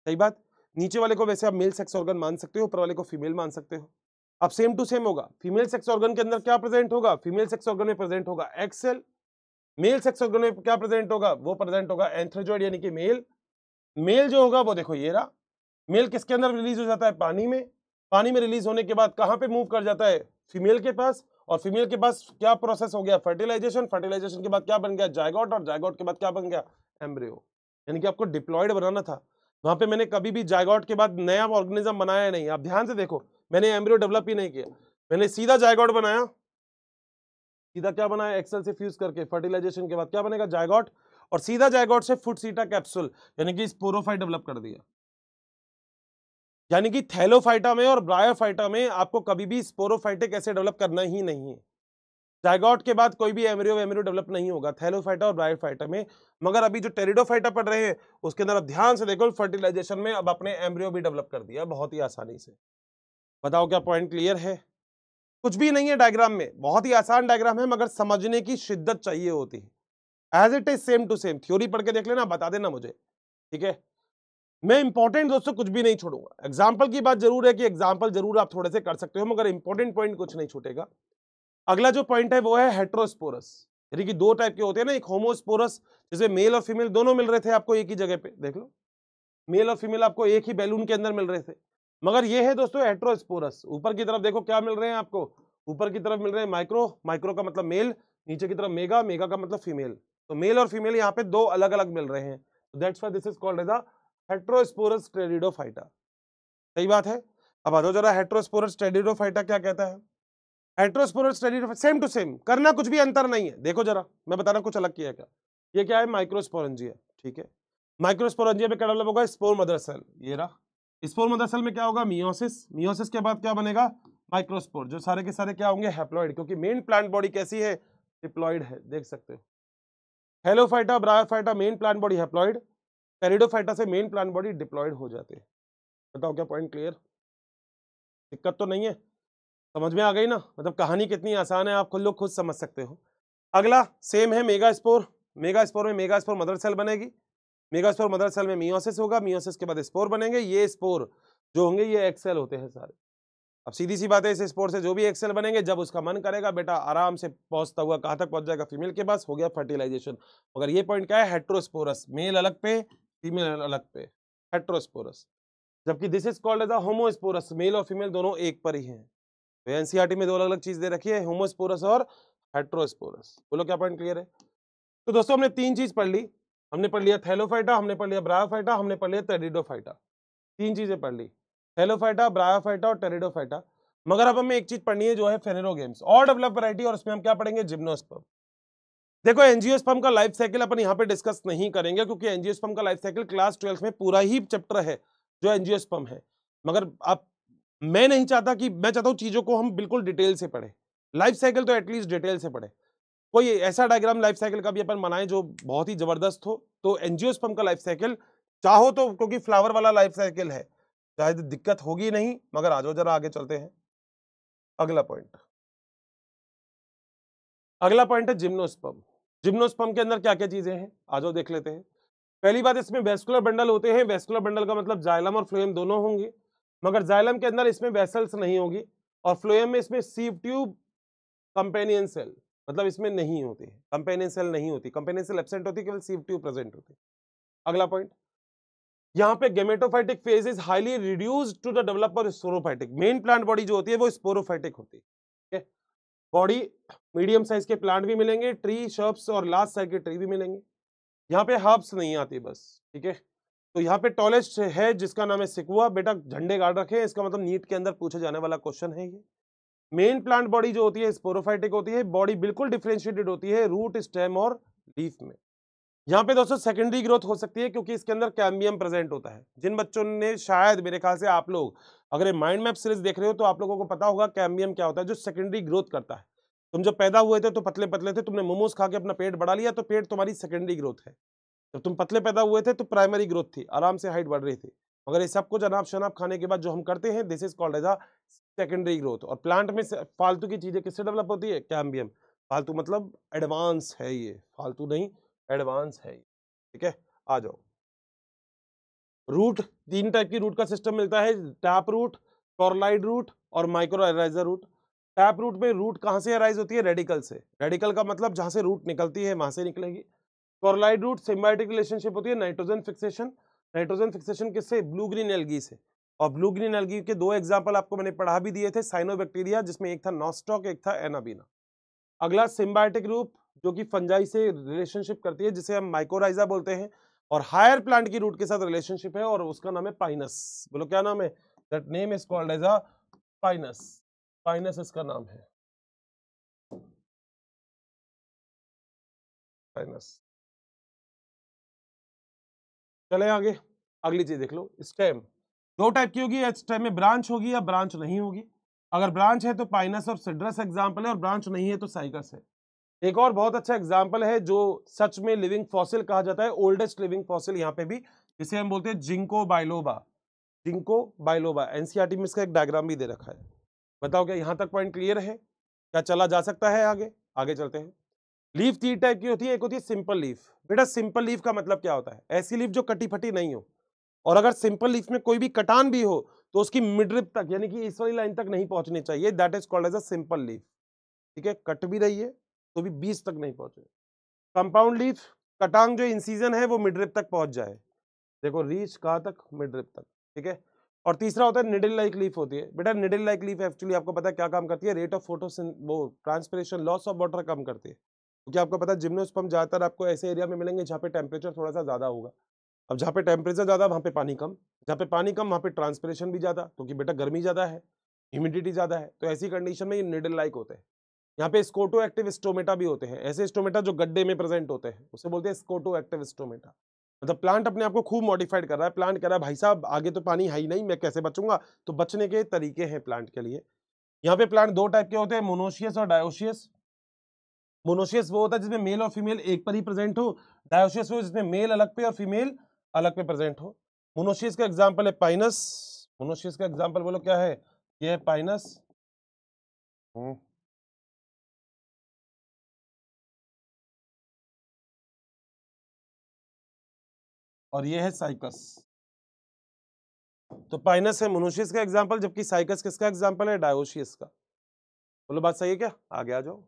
सही बात नीचे वाले को वैसे आप मेल सेक्स ऑर्गन मान सकते हो ऊपर वाले को फीमेल मान सकते हो अब सेम टू सेम होगा फीमेल सेक्स ऑर्गन के अंदर क्या प्रेजेंट होगा फीमेल सेक्स ऑर्गन में प्रेजेंट होगा एक्सेल मेल सेक्स ऑर्गन में क्या प्रेजेंट होगा वो प्रेजेंट होगा एंथ्रोजॉइड यानी कि मेल मेल जो होगा वो देखो ये रहा मेल किसके अंदर रिलीज हो जाता है पानी में पानी में रिलीज होने के बाद कहाँ पे मूव कर जाता है फीमेल के पास और फीमेल के पास क्या प्रोसेस हो गया फर्टिलाइजेशन फर्टिलाइजेशन के बाद क्या बन गया जायगॉट और जायगॉट के बाद क्या बन गया एम्ब्रियो यानी कि आपको डिप्लॉयड बनाना था वहां पे मैंने कभी भी जायगॉट के बाद नया ऑर्गेनिज्म बनाया नहीं आप ध्यान से देखो मैंने एम्ब्रियो डेवलप ही नहीं किया मैंने सीधा जायगॉट बनाया सीधा क्या बनाया एक्सेल से फ्यूज करके फर्टिलाइजेशन के बाद क्या बनेगा जायगॉट और सीधा जायगॉट से फुट सीटा कैप्सूल यानी कि स्पोरोफाइट डेवलप कर दिया यानी कि थैलोफाइटा में और ब्रायोफाइटा में आपको कभी भी स्पोरोफाइटिक ऐसे डेवलप करना ही नहीं है जायगॉट के बाद कोई भी एमरियो एमरियो डेवलप नहीं होगा थैलोफाइटा और ब्रायोफाइटा में मगर अभी जो टेरिडोफाइटा पढ़ रहे हैं उसके अंदर ध्यान से देखो फर्टिलाइजेशन में अब अपने एमरियो भी डेवलप कर दिया बहुत ही आसानी से बताओ क्या पॉइंट क्लियर है कुछ भी नहीं है डायग्राम में बहुत ही आसान डायग्राम है मगर समझने की शिद्दत चाहिए होती है as it is same to same theory पढ़ के देख लेना बता देना मुझे ठीक है मैं इंपॉर्टेंट दोस्तों कुछ भी नहीं छोड़ूंगा एग्जाम्पल की बात जरूर है कि एग्जाम्पल जरूर आप थोड़े से कर सकते हो मगर इंपॉर्टेंट पॉइंट कुछ नहीं छूटेगा अगला जो पॉइंट है वो है हेट्रोस्पोरस यानी कि दो टाइप के होते हैं ना एक होमोस्पोरस जैसे मेल और फीमेल दोनों मिल रहे थे आपको एक ही जगह पे देख लो मेल और फीमेल आपको एक ही बैलून के अंदर मिल रहे थे मगर ये है दोस्तों हेट्रोस्पोरस ऊपर की तरफ देखो क्या मिल रहे हैं आपको ऊपर की तरफ मिल रहे हैं माइक्रो माइक्रो का मतलब मेल नीचे की तरफ मेगा मेगा का मतलब फीमेल तो मेल और फीमेल यहाँ पे दो अलग अलग मिल रहे हैं हेट्रोस्पोरस तो ट्रेडिडोफाइटा सही बात है अब आ जाओ जरा हेट्रोस्पोरस ट्रेडिडोफाइटा क्या कहता है heterosporous pteridophyte same to same करना कुछ भी अंतर नहीं है देखो जरा मैं बता रहा कुछ अलग किया क्या ये क्या है माइक्रोस्पोरेंजिया ठीक है माइक्रोस्पोरेंजिया में क्या डेवलप होगा स्पोर मदरसल ये रहा स्पोर मदरसल में क्या होगा मियोसिस मियोसिस के बाद क्या बनेगा माइक्रोस्पोर जो सारे के सारे क्या होंगे हैप्लॉइड क्योंकि मेन प्लांट बॉडी कैसी है डिप्लॉइड है देख सकते हो thallophyta bryophyta main plant body haploid pteridophyta से मेन प्लांट बॉडी डिप्लॉइड हो जाते हैं बताओ क्या पॉइंट क्लियर दिक्कत तो नहीं है समझ में आ गई ना मतलब कहानी कितनी आसान है आप खुद लोग खुद समझ सकते हो अगला सेम है मेगा स्पोर मेगा स्पोर में मेगा स्पोर मदर सेल बनेगी मेगा स्पोर मदर सेल में मियोसिस होगा मियोसिस के बाद स्पोर बनेंगे ये स्पोर जो होंगे ये एक्सेल होते हैं सारे अब सीधी सी बात है इस स्पोर से जो भी एक्सेल बनेंगे जब उसका मन करेगा बेटा आराम से पहुंचता हुआ कहाँ तक पहुंच जाएगा फीमेल के पास हो गया फर्टिलाइजेशन मगर ये पॉइंट क्या है हेट्रोस्पोरस मेल अलग पे फीमेल अलग पे हेट्रोस्पोरस जबकि this is called as a homosporous male और फीमेल दोनों एक पर ही हैं एनसीआरटी तो e में दो अलग अलग चीज दे रखी है होमोस्पोरस और हेट्रोस्पोरस बोलो क्या पॉइंट क्लियर है तो दोस्तों हमने तीन चीज पढ़ ली हमने पढ़ लिया थैलोफाइटा हमने पढ़ लिया ब्रायोफाइटा हमने पढ़ लिया टेरिडोफाइटा तीन चीजें पढ़ ली थैलोफाइटा ब्रायोफाइटा और टेरिडोफाइटा मगर अब हमें एक चीज पढ़नी है जो है फेनेरोगेम्स और डेवलप वैरायटी और उसमें हम क्या पढ़ेंगे जिम्नोस्पर्म देखो एनजीओस्पर्म का लाइफ साइकिल अपन यहाँ पे डिस्कस नहीं करेंगे क्योंकि एनजीओस्पर्म का लाइफ साइकिल क्लास ट्वेल्थ में पूरा ही चैप्टर है जो एनजीओस्पर्म है मगर आप मैं नहीं चाहता कि मैं चाहता हूँ चीज़ों को हम बिल्कुल डिटेल से पढ़े लाइफ साइकिल तो एटलीस्ट डिटेल से पढ़े कोई ऐसा डायग्राम लाइफ साइकिल का भी अपन मनाए जो बहुत ही ज़बरदस्त हो तो स्पम का लाइफ साइकिल चाहो तो क्योंकि फ्लावर वाला लाइफ साइकिल है शायद दिक्कत होगी नहीं मगर आज जरा आगे चलते हैं अगला पॉइंट अगला पॉइंट है जिम्नोस्पम जिम्नोस्पम के अंदर क्या क्या चीज़ें हैं आज देख लेते हैं पहली बात इसमें वेस्कुलर बंडल होते हैं वेस्कुलर बंडल का मतलब जायलम और फ्लोएम दोनों होंगे मगर जाइलम के अंदर इसमें वेसल्स नहीं होगी और फ्लोएम में इसमें सीव ट्यूब कंपेनियन सेल मतलब इसमें नहीं होती है कंपेनियन सेल नहीं होती कंपेनियन सेल एबसेंट होती केवल सीव ट्यूब प्रेजेंट होती अगला पॉइंट यहाँ पे gametophytic phase is highly reduce to the developer sporophytic main plant body जो होती है वो स्पोरोफाइटिक होती है बॉडी मीडियम साइज के प्लांट भी मिलेंगे ट्री शर्ब्स और लार्ज साइज के ट्री भी मिलेंगे यहाँ पे हर्ब्स नहीं आती बस ठीक है तो यहाँ पे टॉलेस्ट है जिसका नाम है सिकुआ बेटा झंडे गाड़ रखे इसका मतलब नीट के अंदर पूछे जाने वाला क्वेश्चन है ये मेन प्लांट बॉडी जो होती है स्पोरोफाइटिक होती है बॉडी बिल्कुल डिफ्रेंशिएटेड होती है रूट स्टेम और लीफ में यहाँ पे दोस्तों सेकेंडरी ग्रोथ हो सकती है क्योंकि इसके अंदर कैम्बियम प्रेजेंट होता है जिन बच्चों ने शायद मेरे ख्याल से आप लोग अगर माइंड मैप सीरीज देख रहे हो तो आप लोगों को पता होगा कैम्बियम क्या होता है जो सेकेंडरी ग्रोथ करता है तुम जब पैदा हुए थे तो पतले पतले थे तुमने मोमोज खा के अपना पेट बढ़ा लिया तो पेट तुम्हारी सेकेंडरी ग्रोथ है जब तुम पतले पैदा हुए थे तो प्राइमरी ग्रोथ थी आराम से हाइट बढ़ रही थी मगर ये सब कुछ अनाप शनाप खाने के बाद जो हम करते हैं this is called as a secondary growth और प्लांट में फालतू की चीज़ें किससे डेवलप होती है कैम्बियम फालतू मतलब एडवांस है ये फालतू नहीं एडवांस है ये ठीक है आ जाओ रूट तीन टाइप की रूट का सिस्टम मिलता है टैप रूट टॉरलाइड रूट और mycorrhiza root tap root में रूट कहाँ से अराइज होती है रेडिकल से रेडिकल का मतलब जहाँ से रूट निकलती है वहाँ से निकलेगी कॉरलाइड रूट सिम्बायोटिक रिलेशनशिप होती है नाइट्रोजन फिक्सेशन नाइट्रोजन फिक्सेशन किससे ब्लू ग्रीन एलगी से और ब्लू ग्रीन एलगी के दो एग्जाम्पल आपको मैंने पढ़ा भी दिए थे साइनोबैक्टीरिया जिसमें एक था नॉस्टॉक एक था एनाबीना अगला सिम्बायोटिक रूप जो कि फंजाई से रिलेशनशिप करती है जिसे हम माइकोराइजा बोलते हैं और हायर प्लांट की रूट के साथ रिलेशनशिप है और उसका नाम है पाइनस बोलो क्या नाम है that name is called as a pinus pinus इसका नाम है पाइनस चले आगे अगली चीज देख लो स्टेम दो टाइप की होगी स्टेम में ब्रांच होगी या ब्रांच नहीं होगी अगर ब्रांच है तो पाइनस और सिड्रस एग्जाम्पल है और ब्रांच नहीं है तो साइकस है एक और बहुत अच्छा एग्जाम्पल है जो सच में लिविंग फॉसिल कहा जाता है ओल्डेस्ट लिविंग फॉसिल यहाँ पे भी जिसे हम बोलते हैं ginkgo biloba ginkgo biloba NCERT में इसका एक डायग्राम भी दे रखा है बताओ क्या यहाँ तक पॉइंट क्लियर है क्या चला जा सकता है आगे आगे चलते हैं लीफ तीन टाइप की होती है एक होती है सिंपल लीफ बेटा सिंपल लीफ का मतलब क्या होता है ऐसी लीफ जो कटी फटी नहीं हो और अगर सिंपल लीफ में कोई भी कटान भी हो तो उसकी मिडरिप तक यानी कि इस वाली लाइन तक नहीं पहुंचनी चाहिए that is called as a simple leaf ठीक है कट भी रही है तो भी बीस तक नहीं पहुंचे कंपाउंड लीफ कटांग जो इंसीजन है वो मिडरिप तक पहुंच जाए देखो रीच कहा तक मिडरिप तक ठीक है और तीसरा होता है निडिल लाइक लीफ होती है बेटा निडिल लाइक लीफ एक्चुअली आपको पता है क्या काम करती है रेट ऑफ फोटो वो ट्रांसपरेशन लॉस ऑफ वाटर कम करती है क्योंकि आपको पता है जिम्नोस्पम ज़्यादातर आपको ऐसे एरिया में मिलेंगे जहाँ पे टेम्परेचर थोड़ा सा ज़्यादा होगा अब जहाँ पे टेम्परेचर ज़्यादा वहाँ पे पानी कम जहाँ पे पानी कम वहाँ पे ट्रांसपरेशन भी ज़्यादा क्योंकि बेटा गर्मी ज़्यादा है ह्यूमिडिटी ज़्यादा है तो ऐसी कंडीशन में ये निडल लाइक होते हैं यहाँ पे स्कोटो एक्टिव स्टोमेटा भी होते हैं ऐसे स्टोमेटा जो गड्ढे में प्रेजेंट होते हैं उसे बोलते हैं स्कोटो एक्टिव स्टोमेटा मतलब प्लांट अपने आपको खूब मॉडिफाइड कर रहा है प्लांट कह रहा है भाई साहब आगे तो पानी है ही नहीं मैं कैसे बचूंगा तो बचने के तरीके हैं प्लांट के लिए यहाँ पे प्लांट दो टाइप के होते हैं मोनोशियस और डायोशियस मोनोशियस वो होता है जिसमें मेल और फीमेल एक पर ही प्रेजेंट हो डायोशियस वो जिसमें मेल अलग पे और फीमेल अलग पे प्रेजेंट हो मोनोशियस का एग्जाम्पल है पाइनस मोनोशियस का एग्जाम्पल बोलो क्या है ये है पाइनस हम्म। और ये है साइकस तो पाइनस है मोनोशियस का एग्जाम्पल जबकि साइकस किसका एग्जाम्पल है डायोशियस का बोलो बात सही है क्या आगे आ जाओ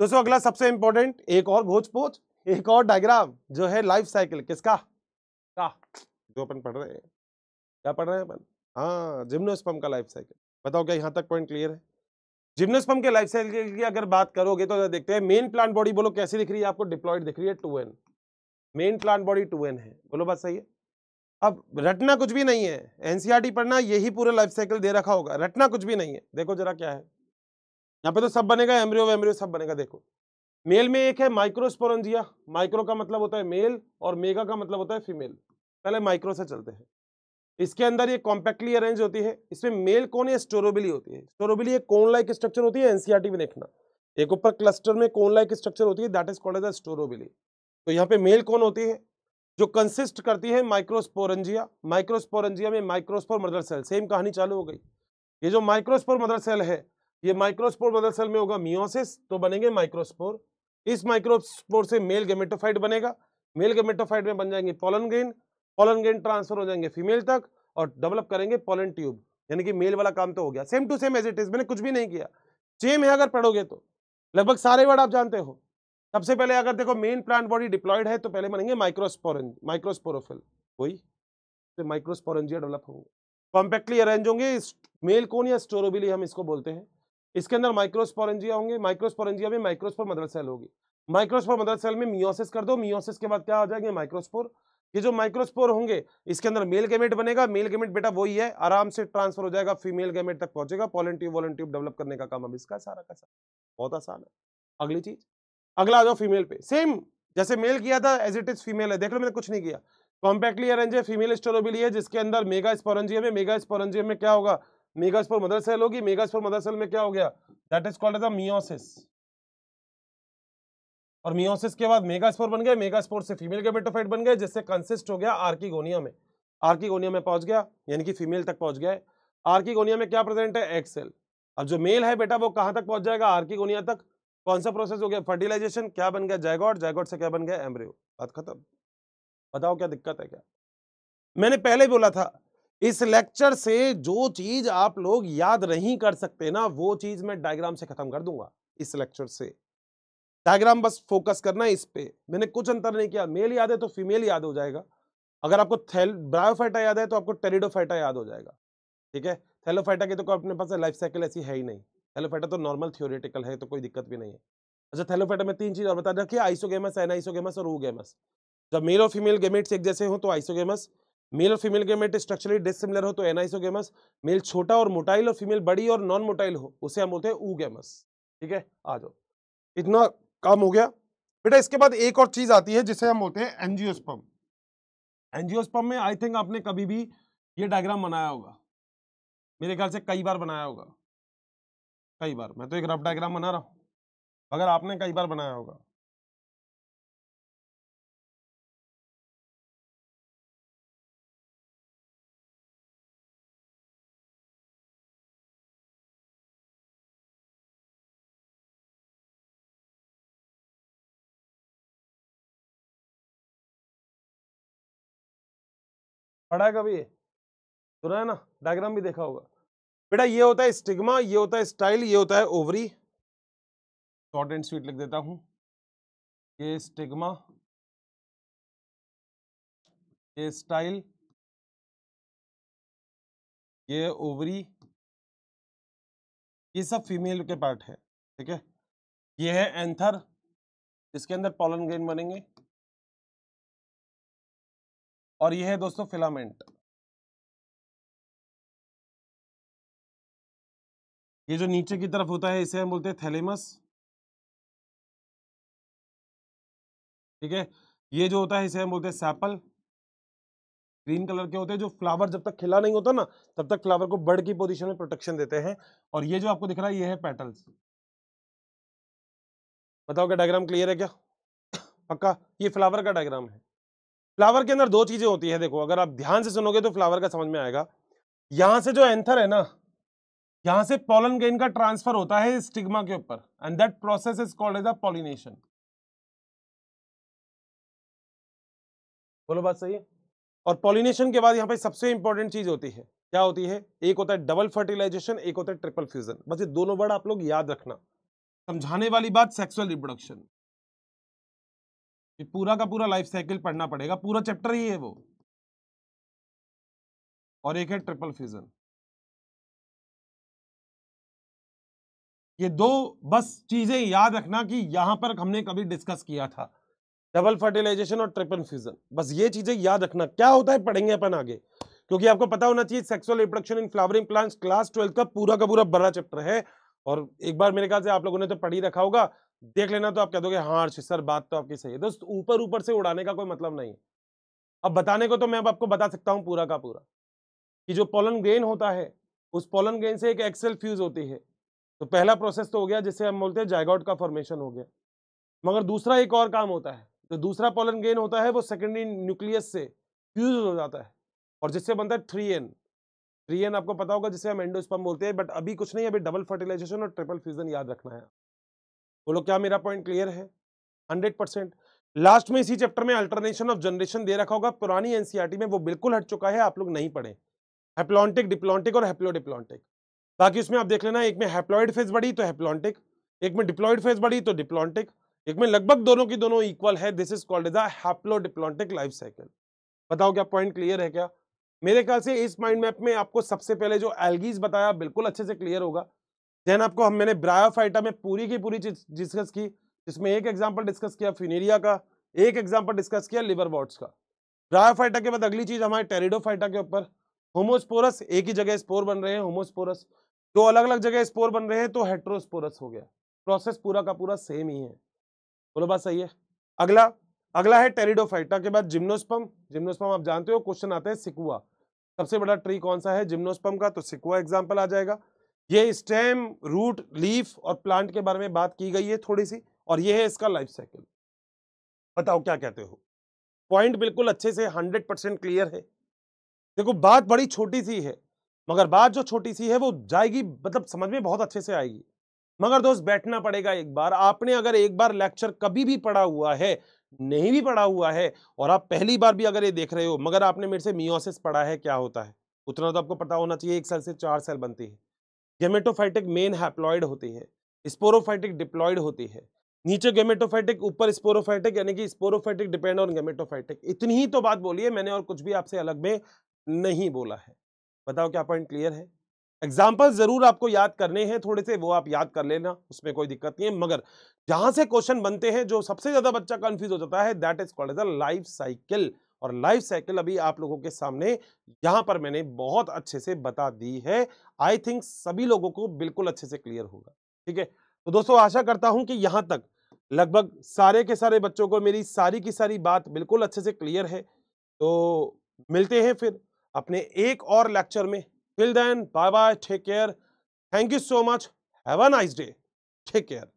दोस्तों अगला सबसे इंपॉर्टेंट एक और घोच एक और डायग्राम जो है लाइफ साइकिल किसका का जो अपन पढ़ रहे हैं क्या पढ़ रहे हैं अपन हाँ जिम्नोस्पम का लाइफ साइकिल बताओ क्या यहाँ तक पॉइंट क्लियर है जिम्नोस्पम के लाइफ साइकिल की अगर बात करोगे तो देखते हैं मेन प्लांट बॉडी बोलो कैसी दिख रही है आपको डिप्लॉयड दिख रही है two n main plant body two n है बोलो बात सही है अब रटना कुछ भी नहीं है एनसीआरटी e पढ़ना यही पूरा लाइफ साइकिल दे रखा होगा रटना कुछ भी नहीं है देखो जरा क्या है यहाँ पे तो सब बनेगा एम्ब्रियो वेम्ब्रियो सब बनेगा देखो मेल में एक है माइक्रोस्पोरेंजिया माइक्रो का मतलब होता है मेल और मेगा का मतलब होता है फीमेल पहले माइक्रो से चलते हैं इसके अंदर ये कॉम्पैक्टली अरेंज होती है इसमें मेल कौन या स्टोरोबिली होती है स्टोरोबिली एक कोन लाइक स्ट्रक्चर होती है एनसीआरटी e में देखना एक ऊपर क्लस्टर में कोन लाइक स्ट्रक्चर होती है that is called as strobili तो यहाँ पे मेल कौन होती है जो कंसिस्ट करती है माइक्रोस्पोरेंजिया माइक्रोस्पोरेंजिया में माइक्रोस्पोर मदर सेल सेम कहानी चालू हो गई ये जो माइक्रोस्पोर मदर सेल है ये माइक्रोस्पोर मदर सेल में होगा मियोसिस तो बनेंगे माइक्रोस्पोर इस माइक्रोस्पोर से मेल गेमेटोफाइट बनेगा मेल गेमेटोफाइट में बन जाएंगे pollen grain pollen grain transfer हो जाएंगे फीमेल तक और डेवलप करेंगे पोलन ट्यूब यानी कि मेल वाला काम तो हो गया same to same as it is मैंने कुछ भी नहीं किया सेम है अगर पढ़ोगे तो लगभग सारे वर्ड आप जानते हो सबसे पहले अगर देखो मेन प्लांट बॉडी डिप्लॉयड है तो पहले बनेंगे माइक्रोस्पोरेंज माइक्रोस्पोरोफिल वही तो माइक्रोस्पोरेंजिया डेवलप होंगे कॉम्पैक्टली अरेंज होंगे मेल कोन या स्टोरोबिली हम इसको बोलते हैं इसके अंदर माइक्रोस्पोरेंजिया होंगे माइक्रोस्पोरेंजिया में माइक्रोस्पोर मदर सेल होगी माइक्रोस्पोर मदर सेल में मियोसिस कर दो मियोसिस के बाद क्या आ जाएंगे माइक्रोस्पोर ये जो माइक्रोस्पोर होंगे इसके अंदर मेल गेमेट बनेगा मेल गेमेट बेटा वही है आराम से ट्रांसफर हो जाएगा फीमेल गेमेट तक पहुंचेगा पॉलेंट्यूब वॉलेंट्यूब डेवलप करने का काम अब इसका सारा का सारा बहुत आसान है अगली चीज अगला आ जाओ फीमेल पे सेम जैसे मेल किया था एज इट इज फीमेल है देख लो मैंने कुछ नहीं किया कॉम्पैक्टली अरेंज है फीमेल स्टोरोबिली है जिसके अंदर मेगा स्पोरेंजियम है मेगा स्पोरेंजियम में क्या होगा मेगास्पोर मदर सेल होगी मेगास्पोर मदर सेल में क्या हो गया that is called as a meiosis और मियोसिस के बाद मेगास्पोर बन गए मेगास्पोर से फीमेल गैमेटोफाइट बन गए जिससे कंसिस्ट हो गया आर्किगोनिया में आर्किगोनिया में पहुंच गया यानी कि फीमेल तक पहुंच गया आर्किगोनिया में क्या प्रेजेंट है एग सेल अब जो मेल है बेटा वो कहां तक पहुंच जाएगा आर्किगोनिया तक कौन सा प्रोसेस हो गया फर्टिलाइजेशन क्या बन गया जैगॉट जैगॉट से क्या बन गया एम्ब्रियो बात खत्म बताओ क्या दिक्कत है क्या मैंने पहले बोला था इस लेक्चर से जो चीज आप लोग याद नहीं कर सकते ना वो चीज मैं डायग्राम से खत्म कर दूंगा इस लेक्चर से डायग्राम बस फोकस करना इस पे मैंने कुछ अंतर नहीं किया मेल याद है तो फीमेल याद हो जाएगा अगर आपको ब्रायोफाइटा याद है तो आपको टेरिडोफाइटा याद हो जाएगा ठीक है थैलोफाइटा की तो अपने पास लाइफ साइकिल ऐसी है ही नहीं थैलोफाइटा तो नॉर्मल थियोरिटिकल है तो कोई दिक्कत भी नहीं है अच्छा थैलोफाइटा में तीन चीज़ और बता रखिए आइसोगेमस एनाइसोगेमस और ऊगेमस जब मेल और फीमेल गेमेट्स एक जैसे हो तो आइसोगेमस मेल और फीमेल गेमेट स्ट्रक्चरली डिसिमिलर हो तो एनाइसोगेमस मेल छोटा और मोटाइल और फीमेल बड़ी और नॉन मोटाइल हो उसे हम बोलते हैं ऊगेमस ठीक है आ जाओ इतना काम हो गया बेटा इसके बाद एक और चीज आती है जिसे हम बोलते हैं एनजियोस्पम एनजियोस्पम में आई थिंक आपने कभी भी ये डायग्राम बनाया होगा मेरे ख्याल से कई बार बनाया होगा कई बार मैं तो एक रफ डायग्राम बना रहा हूं अगर आपने कई बार बनाया होगा पढ़ा है कभी ये सुना है ना डायग्राम भी देखा होगा बेटा ये होता है स्टिग्मा ये होता है स्टाइल ये होता है ओवरी शॉर्ट एंड स्वीट लिख देता हूं ये स्टिग्मा ये स्टाइल ये ओवरी ये सब फीमेल के पार्ट है ठीक है ये है एंथर इसके अंदर पॉलन ग्रेन बनेंगे और यह है दोस्तों फिलामेंट ये जो नीचे की तरफ होता है इसे हम बोलते हैं थैलेमस ठीक है ये जो होता है इसे हम बोलते हैं सैपल ग्रीन कलर के होते हैं जो फ्लावर जब तक खिला नहीं होता ना तब तक फ्लावर को बर्ड की पोजीशन में प्रोटेक्शन देते हैं और ये जो आपको दिख रहा है ये है पेटल्स बताओ क्या डायग्राम क्लियर है क्या पक्का ये फ्लावर का डायग्राम है फ्लावर के अंदर दो चीजें होती है देखो अगर आप ध्यान से सुनोगे तो फ्लावर का समझ में आएगा यहां से जो एंथर है ना यहां से पोलन गेन का ट्रांसफर होता है स्टिग्मा के ऊपर and that process is called as a pollination बोलो बात सही है और पॉलिनेशन के बाद यहाँ पे सबसे इंपॉर्टेंट चीज होती है क्या होती है एक होता है डबल फर्टिलाइजेशन एक होता है ट्रिपल फ्यूजन बस ये दोनों वर्ड आप लोग याद रखना समझाने वाली बात सेक्सुअल रिप्रोडक्शन पूरा का पूरा लाइफ साइकिल पढ़ना पड़ेगा पूरा चैप्टर ही है वो और एक है ट्रिपल फ्यूजन ये दो बस चीजें याद रखना कि यहां पर हमने कभी डिस्कस किया था डबल फर्टिलाइजेशन और ट्रिपल फ्यूजन बस ये चीजें याद रखना क्या होता है पढ़ेंगे अपन आगे क्योंकि आपको पता होना चाहिए sexual reproduction in flowering plants class twelfth का पूरा का पूरा बड़ा चैप्टर है और एक बार मेरे ख्याल से आप लोगों ने तो पढ़ ही रखा होगा देख लेना तो आप कह दोगे हाँ अर्षित सर बात तो आपकी सही है दोस्त ऊपर ऊपर से उड़ाने का कोई मतलब नहीं है अब बताने को तो मैं अब आपको बता सकता हूँ पूरा का पूरा कि जो पोलन ग्रेन होता है उस पोलन ग्रेन से एक एक्सेल फ्यूज होती है तो पहला प्रोसेस तो हो गया जिसे हम बोलते हैं जायगॉट का फॉर्मेशन हो गया मगर दूसरा एक और काम होता है जो तो दूसरा पोलन ग्रेन होता है वो सेकेंडरी न्यूक्लियस से फ्यूज हो जाता है और जिससे बनता है थ्री एन थ्री एन आपको पता होगा जिसे हम एंडोस्पम बोलते हैं बट अभी कुछ नहीं अभी डबल फर्टिलाइजेशन और ट्रिपल फ्यूजन याद रखना है बोलो क्या मेरा पॉइंट क्लियर है हंड्रेड परसेंट लास्ट में इसी चैप्टर में अल्टरनेशन ऑफ जनरेशन दे रखा होगा पुरानी एनसीईआरटी e में वो बिल्कुल हट चुका है आप लोग नहीं पढ़े हेप्लॉन्टिक डिप्लॉन्टिक और हेप्लोडिप्लॉन्टिक बाकी उसमें आप देख लेना एक में हेप्लॉइड फेज बढ़ी तो हेप्लॉन्टिक एक में डिप्लॉइड फेज बढ़ी तो डिप्लॉन्टिक एक में लगभग दोनों की दोनों इक्वल है this is called haplodiplontic life cycle बताओ क्या पॉइंट क्लियर है क्या मेरे ख्याल से इस माइंड मैप में आपको सबसे पहले जो एल्गीज बताया बिल्कुल अच्छे से क्लियर होगा देन आपको हम मैंने ब्रायोफाइटा में पूरी की पूरी चीज डिस्कस की जिसमें एक एग्जाम्पल डिस्कस किया फिनेरिया का एक एग्जाम्पल डिस्कस किया लिवर वॉट्स का ब्रायोफाइटा के बाद अगली चीज हमारे टेरिडोफाइटा के ऊपर होमोस्पोरस एक ही जगह स्पोर बन रहे हैं होमोस्पोरस दो अलग अलग जगह स्पोर बन रहे हैं तो हेट्रोस्पोरस हो गया प्रोसेस पूरा का पूरा सेम ही है बोलो बात सही है अगला अगला है टेरिडोफाइटा के बाद जिम्नोस्पम जिम्नोस्पम आप जानते हो क्वेश्चन आता है सिकुआ सबसे बड़ा ट्री कौन सा है जिम्नोस्पम का तो सिकुआ एग्जाम्पल आ जाएगा ये स्टेम रूट लीफ और प्लांट के बारे में बात की गई है थोड़ी सी और ये है इसका लाइफ साइकिल बताओ क्या कहते हो पॉइंट बिल्कुल अच्छे से हंड्रेड परसेंट क्लियर है देखो बात बड़ी छोटी सी है मगर बात जो छोटी सी है वो जाएगी मतलब समझ में बहुत अच्छे से आएगी मगर दोस्त बैठना पड़ेगा एक बार आपने अगर एक बार लेक्चर कभी भी पढ़ा हुआ है नहीं भी पढ़ा हुआ है और आप पहली बार भी अगर ये देख रहे हो मगर आपने मेरे से मियोसिस पढ़ा है क्या होता है उतना तो आपको पता होना चाहिए एक सेल से चार सेल बनती है गेमेटोफाइटिक मेन हैप्लॉइड होती है स्पोरोफाइटिक डिप्लॉइड होती है नीचे गेमेटोफाइटिक ऊपर स्पोरोफाइटिक यानी कि स्पोरोफाइटिक डिपेंड ऑन गेमेटोफाइटिक इतनी ही तो बात बोली है मैंने और कुछ भी आपसे अलग में नहीं बोला है बताओ क्या पॉइंट क्लियर है एग्जाम्पल जरूर आपको याद करने हैं थोड़े से वो आप याद कर लेना उसमें कोई दिक्कत नहीं है मगर जहां से क्वेश्चन बनते हैं जो सबसे ज्यादा बच्चा कंफ्यूज हो जाता है that is called as a life cycle और लाइफ साइकिल अभी आप लोगों के सामने यहाँ पर मैंने बहुत अच्छे से बता दी है आई थिंक सभी लोगों को बिल्कुल अच्छे से क्लियर होगा ठीक है तो दोस्तों आशा करता हूँ कि यहाँ तक लगभग सारे के सारे बच्चों को मेरी सारी की सारी बात बिल्कुल अच्छे से क्लियर है तो मिलते हैं फिर अपने एक और लेक्चर में till then bye bye take care thank you so much have a nice day take care